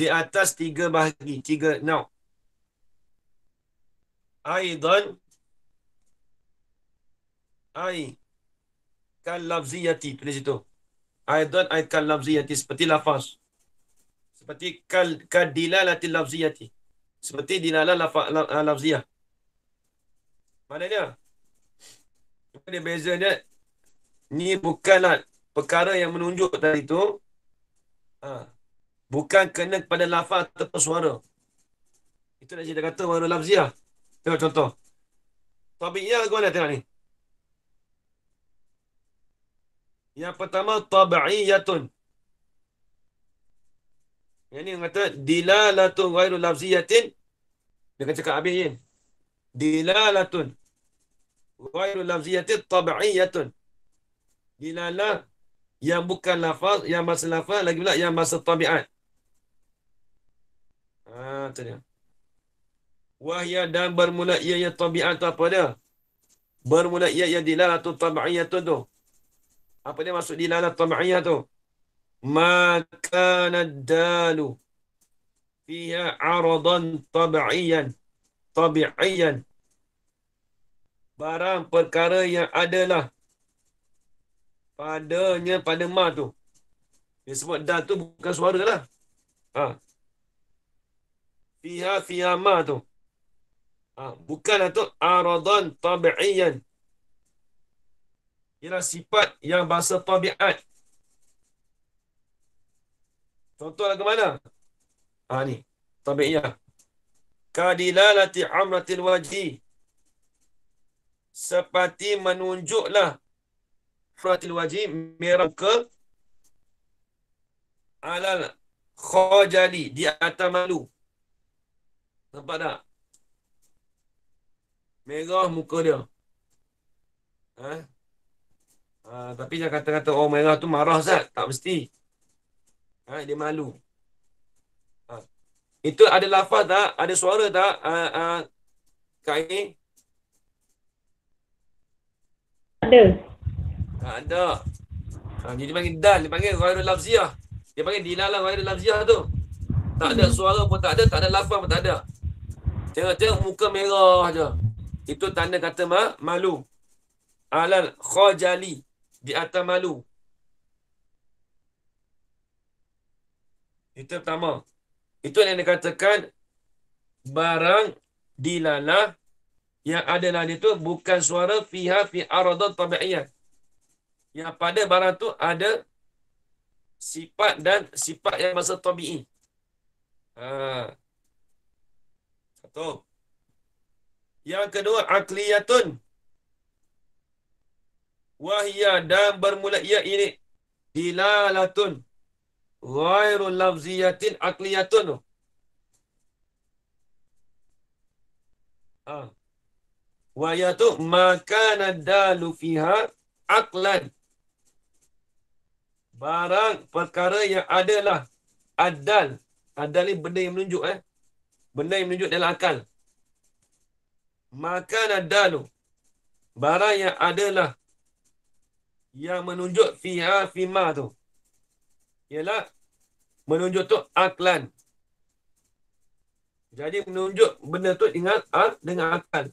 di atas tiga bahagi tiga Now aidan ai kal lafziyati tulis itu aidan ai kal lafziyati seperti lafaz seperti kal kadilalati lafziyati seperti dilala lafaz lafziyah mana apa dia beza dia ni bukanlah perkara yang menunjuk tadi itu ha, bukan kena kepada lafaz atau suara itu dah kita kata warna lafziah tengok contoh tabiiyah ke mana tengok ni yang pertama tabiiyatun yang ni orang kata dilalatun ghairu lafziyatin dia kata cakap abiyin dilalatun ghairu lafziyatin tabiiyatun dilalah yang bukan lafaz, yang masa lafaz, lagi pula yang masa tabiat. Ha, tu dia. Wahya dan bermula ia yang tabiat tu apa dia? Bermula ia yang dilalah tu tabiat tu tu. Apa dia maksud dilalah tabiat tu? Maka nadalu fiha aradan tabiyan tabiyan barang perkara yang adalah padanya pada ma tu. Dia sebut da tu bukan suara lah. Ha. Fiha fiha ma tu. Ha. Bukan tu aradan tabi'iyan. Ialah sifat yang bahasa tabiat. Contoh lah ke mana? Ha ni. Tabi'iyan. Kadilalati amratil wajhi. Seperti menunjuklah Fratil wajib merah muka alal khajali di atas malu. Nampak tak? Merah muka dia. Ha? ha tapi jangan kata-kata orang merah tu marah Zat. Tak mesti. Ha, dia malu. Ha. Itu ada lafaz tak? Ada suara tak? Ha, ha, kain? Ada. Tak ha, ada. Ha, dia dipanggil dal, dia panggil ghairul lafziyah. Dia panggil dilalah ghairul lafziyah tu. Tak ada hmm. suara pun tak ada, tak ada lafaz pun tak ada. Tengok-tengok muka merah je. Itu tanda kata ma, malu. Alal khajali. Di atas malu. Itu pertama. Itu yang dikatakan barang dilalah yang ada dalam itu bukan suara fiha fi aradat tabi'iyah yang pada barang tu ada sifat dan sifat yang masa tabii. Ha. Satu. Yang kedua akliyatun. Wahia dan bermula ia ini dilalatun. Ghairu lafziyatin akliyatun. Ha. Wahia tu maka nadalu fiha aqlan barang perkara yang adalah adal. Adal ni benda yang menunjuk eh. Benda yang menunjuk dalam akal. Maka adalu. Barang yang adalah yang menunjuk fiha fima tu. Ialah menunjuk tu aklan. Jadi menunjuk benda tu dengan dengan akal.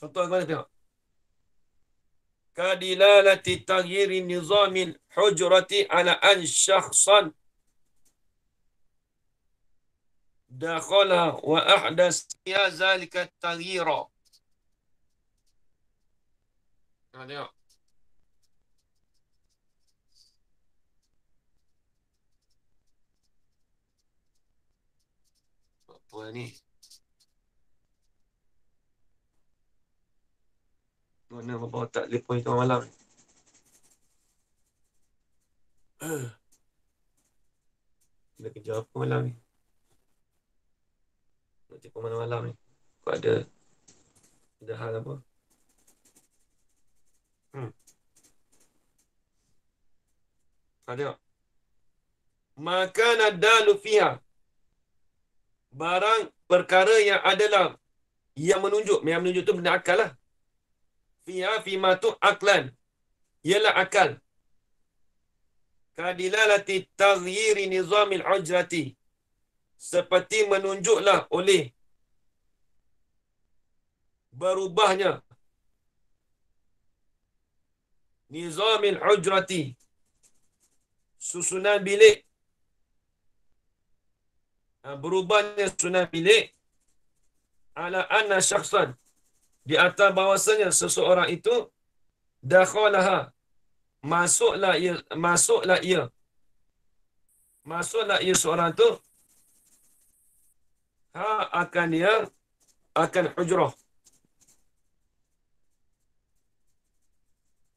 Contoh kau tengok. كدلالة تغيير نظام الحجرة على أن شخصا دخل وأحدث فيها ذلك التغيير Tengok. يعني يعني mana bawa tak pun hitam malam ni. (clears throat) Dia kerja apa malam ni? Nak tipu mana malam ni? Kau ada ada hal apa? Hmm. Ada Maka nada ada Barang perkara yang adalah yang menunjuk. Yang menunjuk tu benda akal lah fiha fima tu aklan ialah akal kadilalati taghyiri nizamil hujrati seperti menunjuklah oleh berubahnya nizamil hujrati susunan bilik ha, berubahnya susunan bilik ala anna syakhsan di atas bahawasanya seseorang itu dakhalaha masuklah ia masuklah ia masuklah ia seorang tu ha akan ia akan hujrah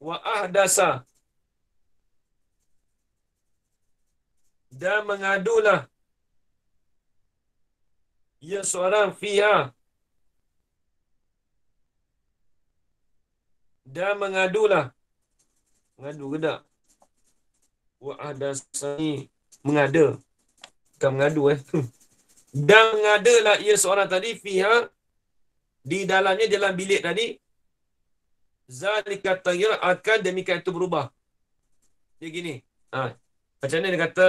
wa ahdasa dan mengadulah ia seorang fiah dan mengadulah mengadu ke tak wa hadasani mengada bukan mengadu eh (laughs) dan mengadalah ia seorang tadi fiha di dalamnya dalam bilik tadi zalika tayyir akan demikian itu berubah dia gini ha. macam ni dia kata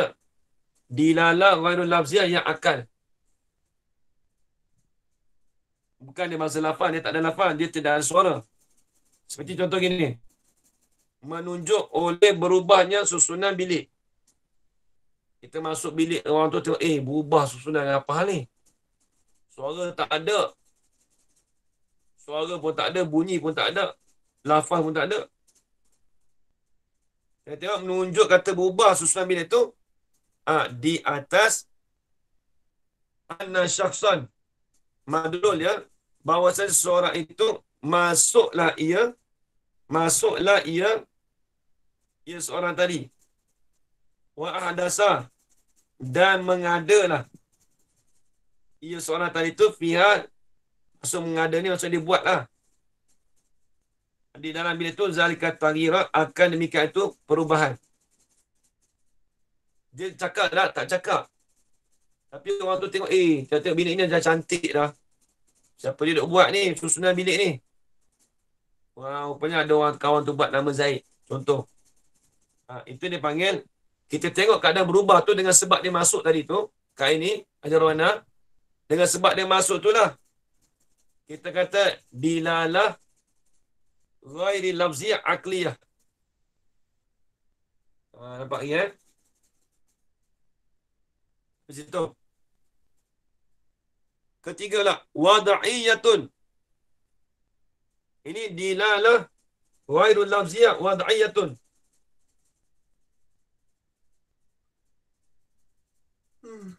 dilala ghairul lafziyah yang akal bukan dia masa lafaz dia tak ada lafaz dia tidak ada suara seperti contoh gini. Menunjuk oleh berubahnya susunan bilik. Kita masuk bilik orang tu tengok, eh berubah susunan apa hal ni? Suara tak ada. Suara pun tak ada, bunyi pun tak ada. Lafaz pun tak ada. Kita tengok menunjuk kata berubah susunan bilik tu. Ha, di atas Anna Syakson. Madlul ya. Bahawasanya seseorang itu masuklah ia masuklah ia ia seorang tadi wa ahdasa dan mengadalah ia seorang tadi tu fiha masuk mengada ni maksud dia lah. di dalam bila tu zalikat tagira akan demikian itu perubahan dia cakap lah, tak cakap tapi orang tu tengok eh dia tengok bilik ni dah cantik dah siapa dia duk buat ni susunan bilik ni Wah, rupanya ada orang kawan tu buat nama Zaid. Contoh. Ha, itu dia panggil, kita tengok kadang berubah tu dengan sebab dia masuk tadi tu. Kain ni, ajar warna. Dengan sebab dia masuk tu lah. Kita kata, bilalah ghairi lafziah akliyah. Ha, nampak ni eh? Di situ. Ketiga lah. Wada'iyatun. Ini dilalah wairul lafziyah wad'iyatun. Hmm.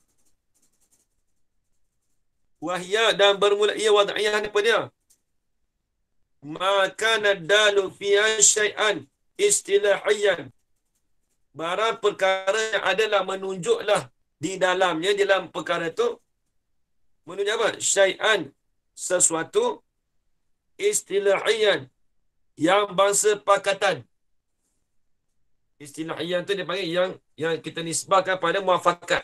Wahya dan bermula ia wad'iyah apa dia. Maka nadalu fi syai'an istilahiyan. Barang perkara yang adalah menunjuklah di dalamnya, dalam perkara itu. Menunjuk apa? Syai'an sesuatu istilahian yang bangsa pakatan. Istilahian tu dipanggil yang yang kita nisbahkan pada muafakat.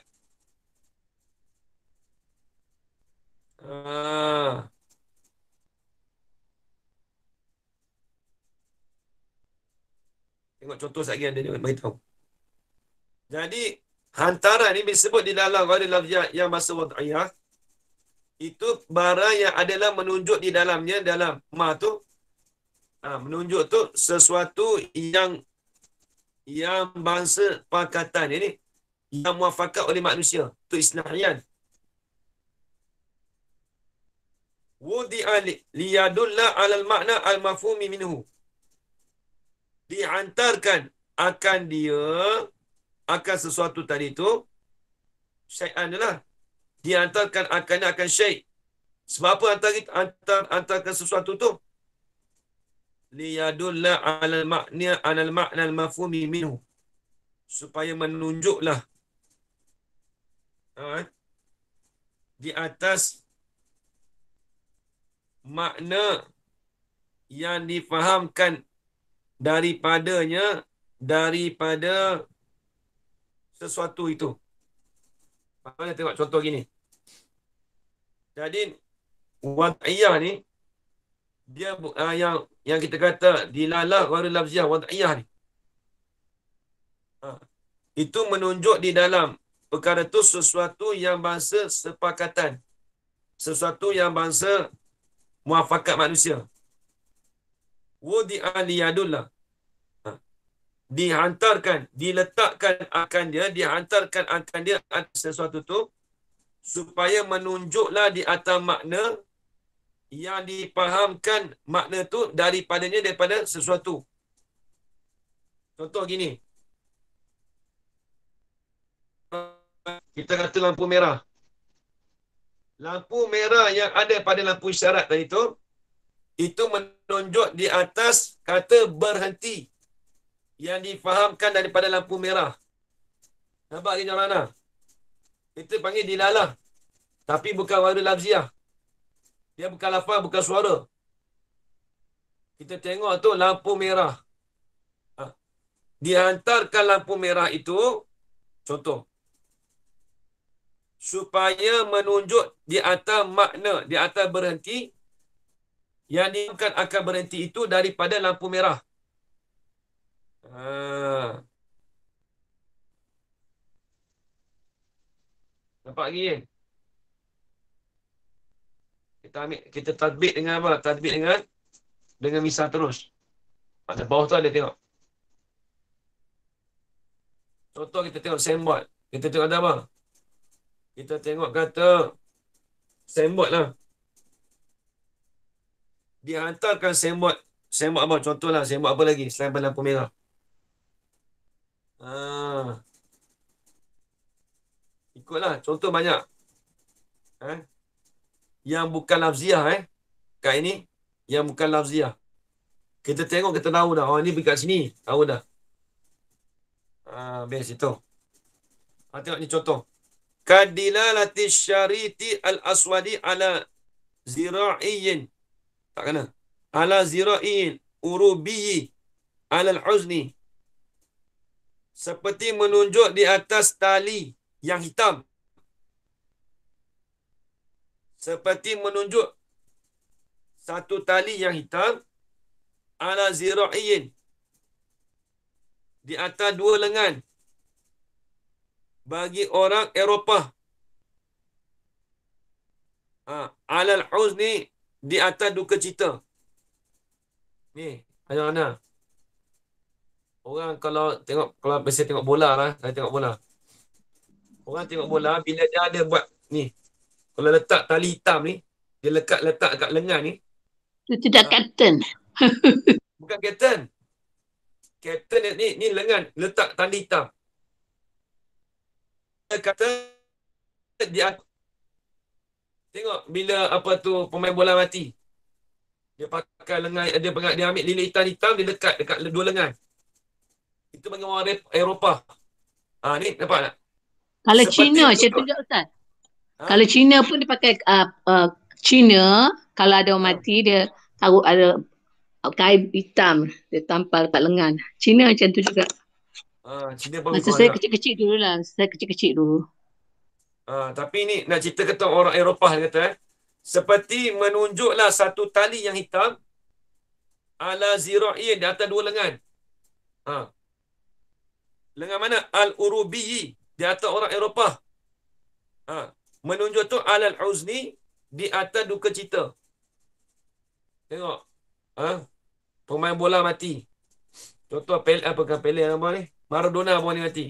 Ah. Tengok contoh satgi ada dia bagi tahu. Jadi hantaran ini disebut di dalam wadi lafziah yang masa wad'iyah itu barang yang adalah menunjuk di dalamnya dalam ma tu ha, menunjuk tu sesuatu yang yang bangsa pakatan ini yang muafakat oleh manusia tu islahian wudi ali liyadulla alal makna al mafhumi minhu diantarkan akan dia akan sesuatu tadi tu syai'an adalah dihantarkan akannya akan syekh. Sebab apa antar kita antar hantarkan sesuatu tu? Liyadulla alal makna alal makna al mafhumi minhu. Supaya menunjuklah ha, di atas makna yang difahamkan daripadanya daripada sesuatu itu. Mana tengok contoh gini. Jadi wad'iyah oh. ni dia uh, yang yang kita kata dilalah ghairu lafziyah wad'iyah ni. Ha. Itu menunjuk di dalam perkara tu sesuatu yang bangsa sepakatan. Sesuatu yang bangsa muafakat manusia. Wudi'a liyadullah dihantarkan, diletakkan akan dia, dihantarkan akan dia atas sesuatu tu supaya menunjuklah di atas makna yang dipahamkan makna tu daripadanya daripada sesuatu. Contoh gini. Kita kata lampu merah. Lampu merah yang ada pada lampu isyarat tadi tu itu menunjuk di atas kata berhenti yang difahamkan daripada lampu merah. Nampak ke jalan mana? Itu panggil dilalah. Tapi bukan warna lafziah. Dia bukan lafaz, bukan suara. Kita tengok tu lampu merah. Ha. Dihantarkan lampu merah itu, contoh. Supaya menunjuk di atas makna, di atas berhenti. Yang diharapkan akan berhenti itu daripada lampu merah. Ah. Nampak lagi? Kita ambil, kita tadbik dengan apa? Tadbik dengan dengan misal terus. Pada ah, bawah tu ada tengok. Contoh kita tengok sembot. Kita tengok ada apa? Kita tengok kata sembot lah. Dihantarkan sembot. Sembot apa? contoh lah sembot apa lagi? Selain lampu pemerah Ah. Ikutlah contoh banyak. Eh? Yang bukan lafziah eh. Kat ini yang bukan lafziah. Kita tengok kita tahu dah. Oh ni dekat sini. Tahu dah. Ah best itu. Ah, tengok ni contoh. Kadilalati syariti al-aswadi ala zira'iyin. Tak kena. Ala zira'iyin urubiyi ala al-huzni seperti menunjuk di atas tali yang hitam seperti menunjuk satu tali yang hitam ala zira'in di atas dua lengan bagi orang Eropah ha, alal uzni di atas duka cita ni ayo nah orang kalau tengok kalau biasa tengok bola lah, saya tengok bola. Orang tengok bola bila dia ada buat ni. Kalau letak tali hitam ni, dia lekat letak kat lengan ni. Itu dah captain. (laughs) Bukan captain. Captain ni, ni lengan letak tali hitam. Dia kata dia tengok bila apa tu pemain bola mati. Dia pakai lengan dia pengak dia ambil lilit hitam hitam dia lekat dekat dua lengan. Itu bagi orang Eropah. Ha, ni nampak tak? Kalau China, macam tu juga Ustaz. Ha? Kalau China pun dia pakai uh, uh, Cina, kalau ada orang ha. mati dia taruh ada uh, kain hitam dia tampal kat lengan. China macam tu juga. Ha, Masa saya lah. kecil-kecil dulu lah. Saya kecil-kecil dulu. Ha, tapi ni nak cerita kata orang Eropah dia kata eh. Seperti menunjuklah satu tali yang hitam ala zira'in di atas dua lengan. Ha. Lengan mana? Al-Urubi di atas orang Eropah. Ha. Menunjuk tu Al-Uzni Al di atas duka cita. Tengok. Ha. Pemain bola mati. Contoh Pele, apakah Pele yang nama ni? Maradona pun ni mati.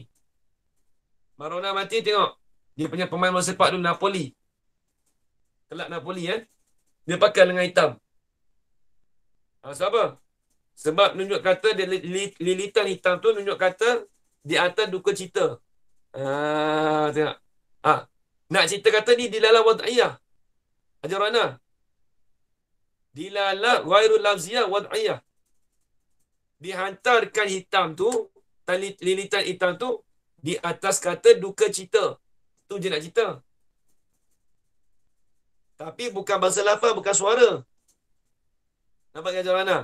Maradona mati tengok. Dia punya pemain bola sepak dulu Napoli. kelak Napoli kan? Dia pakai lengan hitam. Ha, sebab apa? Sebab nunjuk kata dia lilitan hitam tu nunjuk kata di atas duka cita. Ah, tengok. Ah, nak cerita kata ni dilalah wad'iyah. Ajar mana? Dilalah ghairu lafziyah wad'iyah. Dihantarkan hitam tu, tali lilitan hitam tu di atas kata duka cita. Tu je nak cerita. Tapi bukan bahasa lafaz, bukan suara. Nampak ke ajar mana?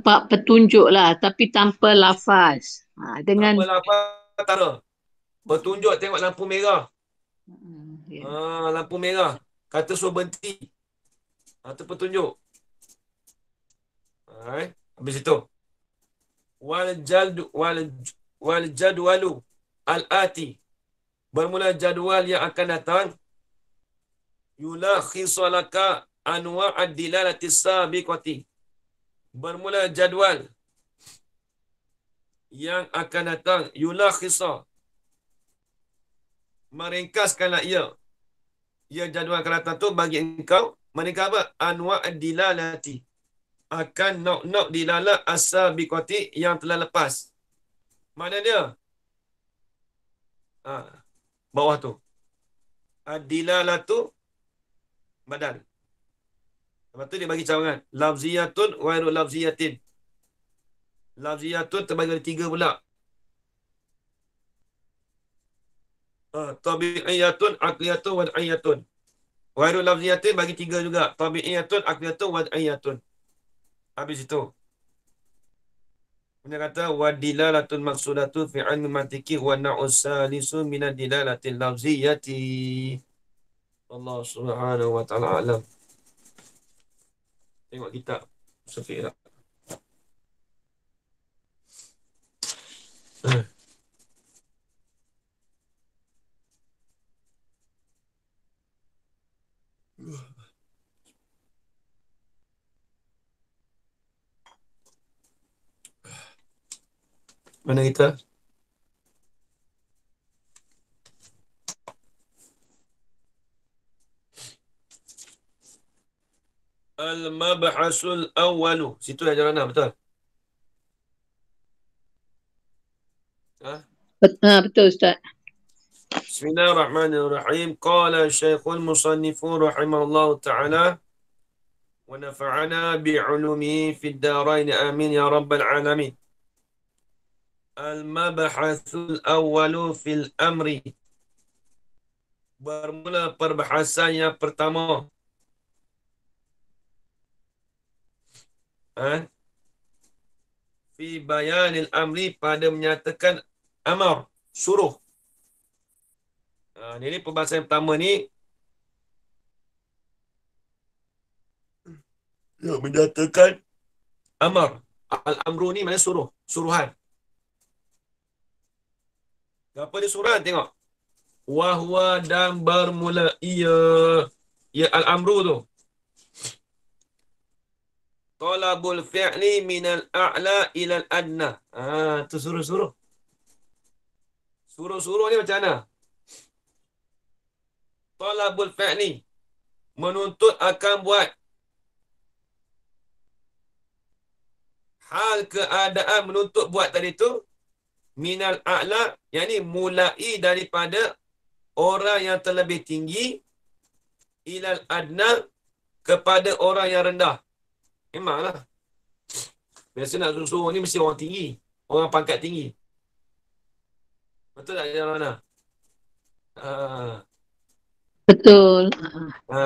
Nampak petunjuk lah, tapi tanpa lafaz. Ha, dengan apa lah apa Bertunjuk tengok lampu merah. Hmm, yeah. ha, lampu merah. Kata suruh berhenti. Atau ha, petunjuk. Hai, habis itu. Wal jad wal wal jadwalu al ati. Bermula jadual yang akan datang. Yula Yulakhisalaka anwa' ad-dilalati sabiqati. Bermula jadual yang akan datang yulakhisa meringkaskanlah ia ia jadual akan datang tu bagi engkau mereka apa anwa dilalati akan nok nok dilala asabiqati yang telah lepas mana dia ha, bawah tu adilalatu badan, lepas tu dia bagi cawangan lafziyatun wa lafziyatin Lafziyatun terbagi kepada tiga pula. Uh, tabi'iyatun, akliyatun, wad'iyatun. Wairu lafziyatun bagi tiga juga. Tabi'iyatun, akliyatun, wad'iyatun. Habis itu. Dia kata, wadilalatun maksudatun fi'an mimantiki wa na'usalisu minan dilalatin lafziyati. Allah subhanahu wa ta'ala alam. Tengok kitab. Sofiq من ايه ايتا المبحث الأول سيتو يا جرانا بتاعك نعم، Ha? Ha, betul Ustaz. Bismillahirrahmanirrahim. Qala Syekhul Musannifu rahimahullah ta'ala. Wa nafa'ana bi'ulumi fi darain amin ya rabbal alamin. Al-mabahathul awalu fil amri. Bermula perbahasan yang pertama. Ha? Fi bayanil amri pada menyatakan amar suruh. Ah, ini perbahasan yang pertama ni. Yang menyatakan amar. Al-amru ni mana suruh. Suruhan. Apa dia suruhan? Tengok. Wahwa dan bermula ia. ia al-amru tu. Talabul fi'li minal a'la ilal adna. Ah, tu suruh-suruh. Suruh-suruh ni macam mana? Talabul fa' ni. Menuntut akan buat. Hal keadaan menuntut buat tadi tu. Minal a'la. Yang ni mulai daripada orang yang terlebih tinggi. Ilal adna. Kepada orang yang rendah. Memanglah. Biasa nak suruh-suruh ni mesti orang tinggi. Orang pangkat tinggi. Betul tak Ya Rana? Ha. Betul. Ha,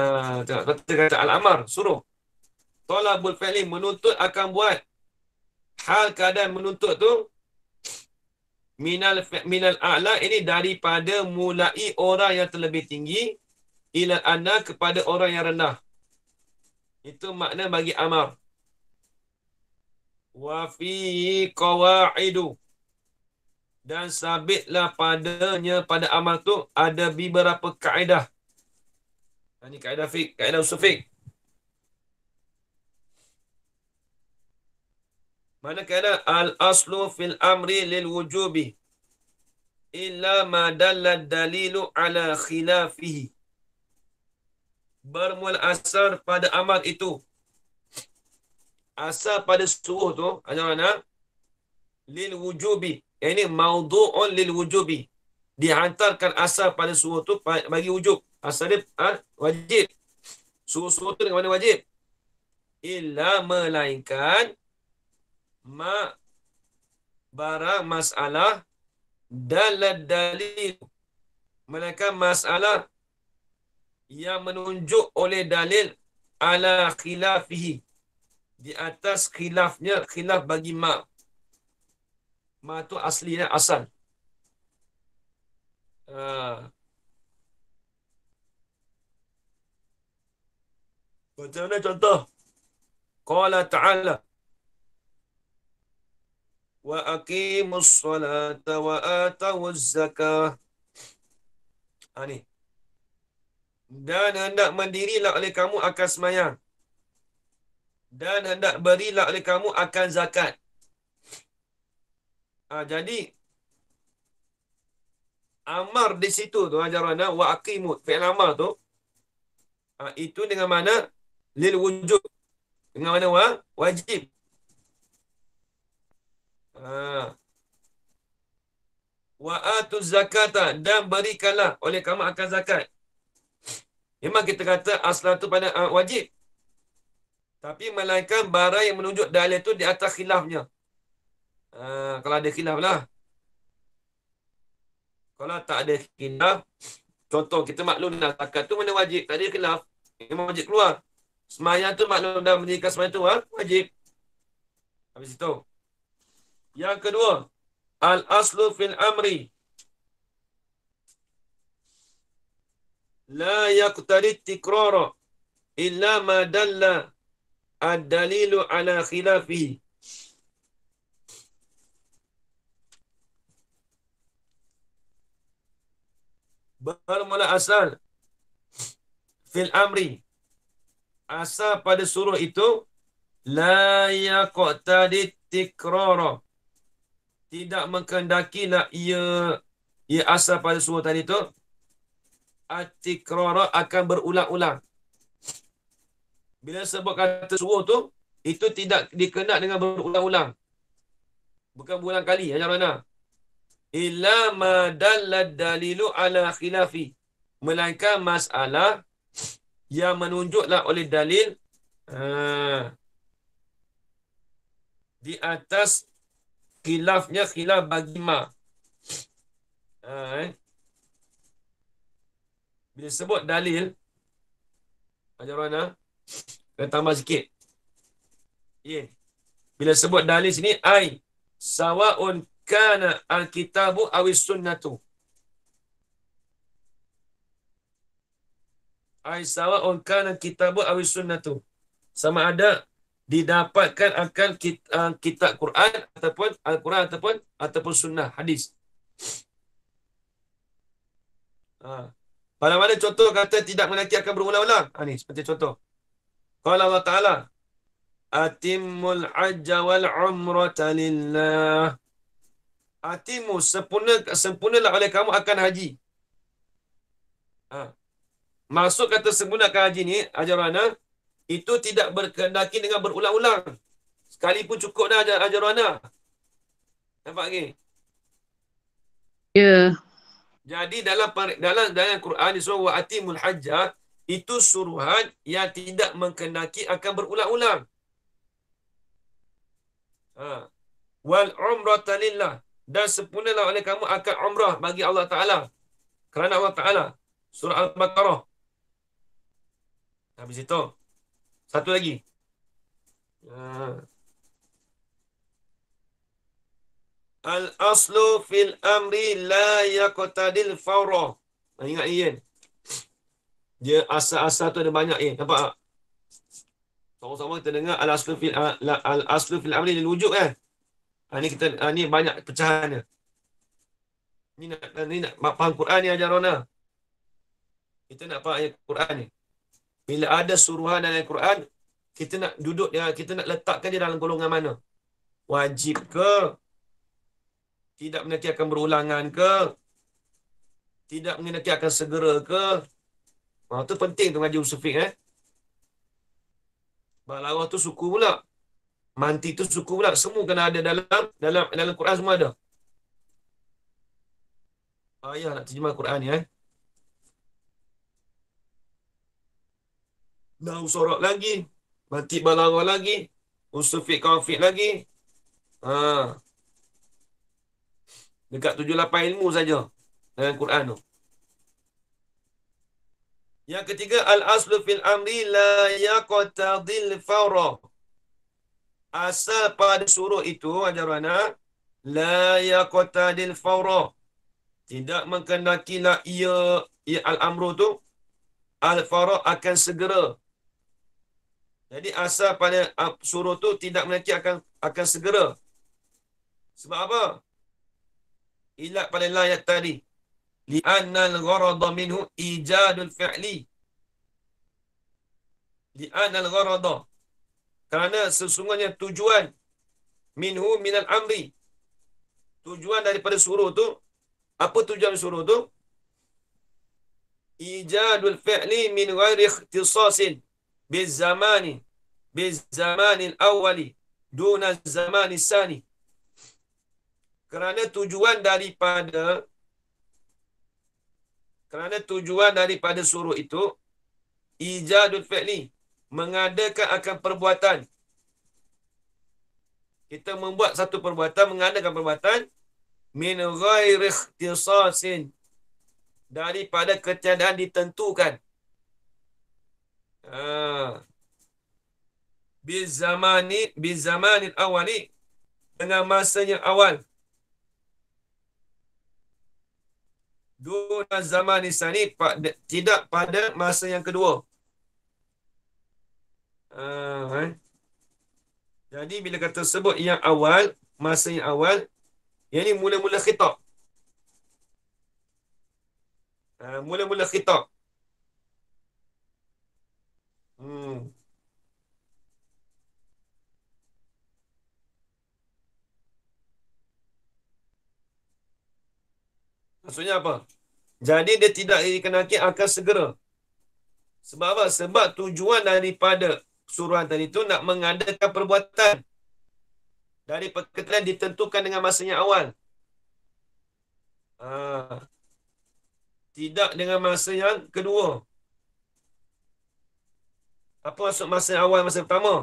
tengok. Betul kata Al-Amar, suruh. Tolabul fi'li menuntut akan buat. Hal keadaan menuntut tu, minal minal a'la ini daripada mulai orang yang terlebih tinggi ila anna kepada orang yang rendah itu makna bagi amar wa fi qawaidu dan sabitlah padanya pada amal tu ada beberapa kaedah. Ini kaedah fik, kaedah usul fik. Mana kaedah? Al-aslu fil amri lil wujubi illa ma dalilu ala khilafihi. Bermula asar pada amal itu. Asar pada suruh tu, anak-anak, lil wujubi ini maudhu'un lil wujubi dihantarkan asal pada suruh tu bagi wujub asal dia ha, wajib suruh suruh tu dengan mana wajib illa melainkan ma barang masalah dalal dalil melainkan masalah yang menunjuk oleh dalil ala khilafihi di atas khilafnya khilaf bagi ma' Ma tu aslinya asal. Uh, macam mana contoh? Qala ta'ala. Wa aqimus salata wa atawuz zakah. Ani. Ah, dan hendak mendirilah oleh kamu akan semayang. Dan hendak berilah oleh kamu akan zakat. Ha, jadi amar di situ tu ajaran ah, wa aqimu fi'il amar tu ha, itu dengan mana lil wujud dengan mana wa wajib. Ha. Wa atu zakata dan berikanlah oleh kamu akan zakat. Memang kita kata asal tu pada uh, wajib. Tapi melainkan barai yang menunjuk dalil itu di atas khilafnya. Ah, kalau ada khilaf lah. Kalau tak ada khilaf, contoh kita maklum dah zakat tu mana wajib. Tak ada khilaf, memang wajib keluar. Semayang tu maklum dah menikah semayang tu, ha? wajib. Habis itu. Yang kedua, Al-Aslu fil Amri. La yaqtari tikrara illa madalla dalla ad-dalilu ala khilafihi. bermula asal fil amri asal pada suruh itu la yaqtadi tikrara tidak mengendaki nak ia ia asal pada suruh tadi tu atikrara akan berulang-ulang bila sebut kata suruh tu itu tidak dikenak dengan berulang-ulang bukan berulang kali ya jarana illa ma dallad dalilu ala khilafi melainkan masalah yang menunjuklah oleh dalil ha, di atas khilafnya khilaf bagi ma ha, eh. bila sebut dalil ajaran mana kita tambah sikit ye yeah. bila sebut dalil sini ay sawaun kana alkitabu awis sunnatu. Aisawa on kana alkitabu awis sunnatu. Sama ada didapatkan akan kitab, uh, kitab Quran ataupun Al-Quran ataupun ataupun sunnah hadis. Ha. Ah. Pada mana contoh kata tidak menaiki akan berulang-ulang. Ha, ni seperti contoh. Kalau Allah Ta'ala. Atimul hajja wal umrata lillah hatimu sempurna sempurnalah oleh kamu akan haji. Ha. Maksud kata sempurna akan haji ni, ajarana, itu tidak berkendaki dengan berulang-ulang. Sekalipun cukup dah ajar, ajarana. Nampak ni? Ya. Yeah. Jadi dalam dalam dalam Quran di surah Atimul Hajjah itu suruhan yang tidak mengkendaki akan berulang-ulang. Ha. Wal umrata lillah dan sempurnalah oleh kamu akad umrah bagi Allah Taala kerana Allah Taala surah al-baqarah habis itu satu lagi ah. al-aslu fil amri la yaqtadil fawra ah, ingat ini dia asal-asal tu ada banyak ya. Nampak tak? Sama-sama kita dengar al-aslu fil, al-aslu fil amri dia wujud kan? Eh? Ha, ni kita ha, ni banyak pecahannya. Ni nak ah, ni nak faham Quran ni ajar Rona. Kita nak faham ayat Quran ni. Bila ada suruhan dalam Quran, kita nak duduk dia, kita nak letakkan dia dalam golongan mana? Wajib ke? Tidak mengerti akan berulangan ke? Tidak mengerti akan segera ke? Oh, tu penting tu ngaji usul eh. Balawah tu suku pula. Manti tu suku pula. Semua kena ada dalam dalam dalam Quran semua ada. Ayah nak terjemah Quran ni eh. Nau sorak lagi. Manti balara lagi. Usufik kafir lagi. Ha. Dekat tujuh lapan ilmu saja dalam Quran tu. Yang ketiga, Al-Aslu fil-amri la yaqtadil fawrah asal pada suruh itu ajarana la yaqta dil fawra tidak mengkenaki la ia ia al amru tu al fawra akan segera jadi asal pada uh, suruh tu tidak mengkenaki akan akan segera sebab apa ilat pada la yaqta tadi li anna al gharada minhu ijadul fi'li li anna al gharada kerana sesungguhnya tujuan minhu minal amri. Tujuan daripada suruh tu apa tujuan suruh tu? Ijadul fi'li min ghairi ikhtisasin biz zamani biz zamanil awwali duna zamanis sani. Kerana tujuan daripada kerana tujuan daripada suruh itu ijadul fi'li mengadakan akan perbuatan. Kita membuat satu perbuatan, mengadakan perbuatan. Min ghairikh tisasin. Daripada ketiadaan ditentukan. Ha. Bizamani, bizamanin awal ni. Dengan masanya awal. Duna zaman ni tidak pada masa yang kedua. Uh, eh. Jadi bila kata sebut yang awal, masa yang awal, yang ni mula-mula khitab. Uh, mula-mula khitab. Hmm. Maksudnya apa? Jadi dia tidak dikenaki akan segera. Sebab apa? Sebab tujuan daripada suruhan tadi tu nak mengadakan perbuatan dari perkataan ditentukan dengan masanya awal. Ha. Tidak dengan masa yang kedua. Apa maksud masa awal, masa pertama?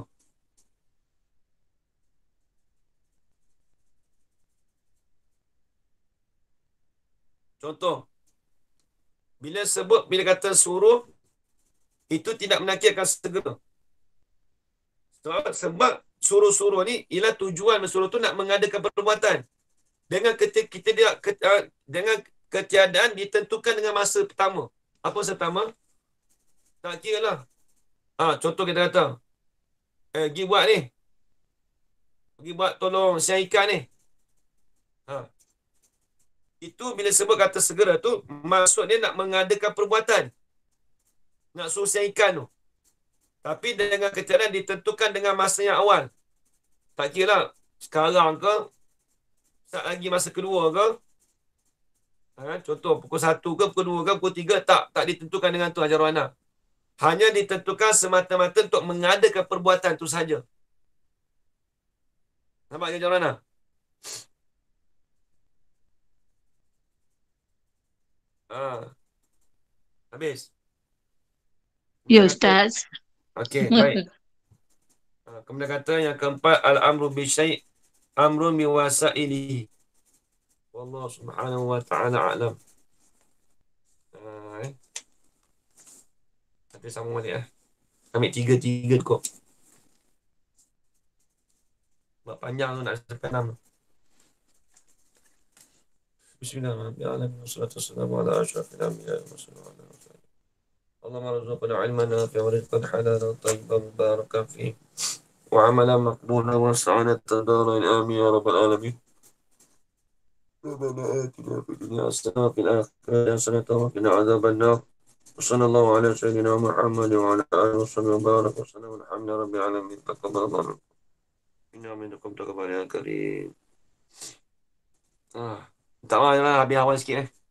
Contoh. Bila sebut, bila kata suruh, itu tidak menakirkan segera. Sebab suruh-suruh ni ialah tujuan suruh tu nak mengadakan perbuatan. Dengan ketika kita dia ah, dengan ketiadaan ditentukan dengan masa pertama. Apa masa pertama? Tak kira lah. Ha, contoh kita kata. Eh, pergi buat ni. Pergi buat tolong siang ikan ni. Ha. Itu bila sebut kata segera tu, maksud dia nak mengadakan perbuatan. Nak suruh siang ikan tu. Tapi dengan kecerahan ditentukan dengan masa yang awal. Tak kira sekarang ke, tak lagi masa kedua ke. Ha, contoh pukul satu ke, pukul dua ke, pukul tiga tak. Tak ditentukan dengan tu Hajar Wana. Hanya ditentukan semata-mata untuk mengadakan perbuatan tu saja. Nampak ke Hajar Wana? Ha. Habis. Ya, Ustaz. Ha. Okey, baik. (laughs) Ah, kemudian kata yang keempat al-amru bi syai' amru bi wasaili. Wallahu subhanahu wa ta'ala a'lam. Uh, Tapi sama balik eh. Ambil tiga-tiga kok. Buat panjang nak sampai enam. Bismillahirrahmanirrahim. Ya Allah, salatu wassalamu ala asyrafil anbiya'i wa mursalin. اللهم ارزقنا علما نافعا ورزقا حلالا طيبا مباركا فيه وعملا مقبولا وسعادة دارين آمين يا رب العالمين ربنا آتنا في الدنيا حسنة وفي الآخرة حسنة وقنا عذاب النار وصلى الله على سيدنا محمد وعلى آله وصحبه وبارك وسلم الحمد لله رب العالمين تقبل الله منكم انا منكم تقبل يا كريم آه. Entah يا habis awal sikit eh.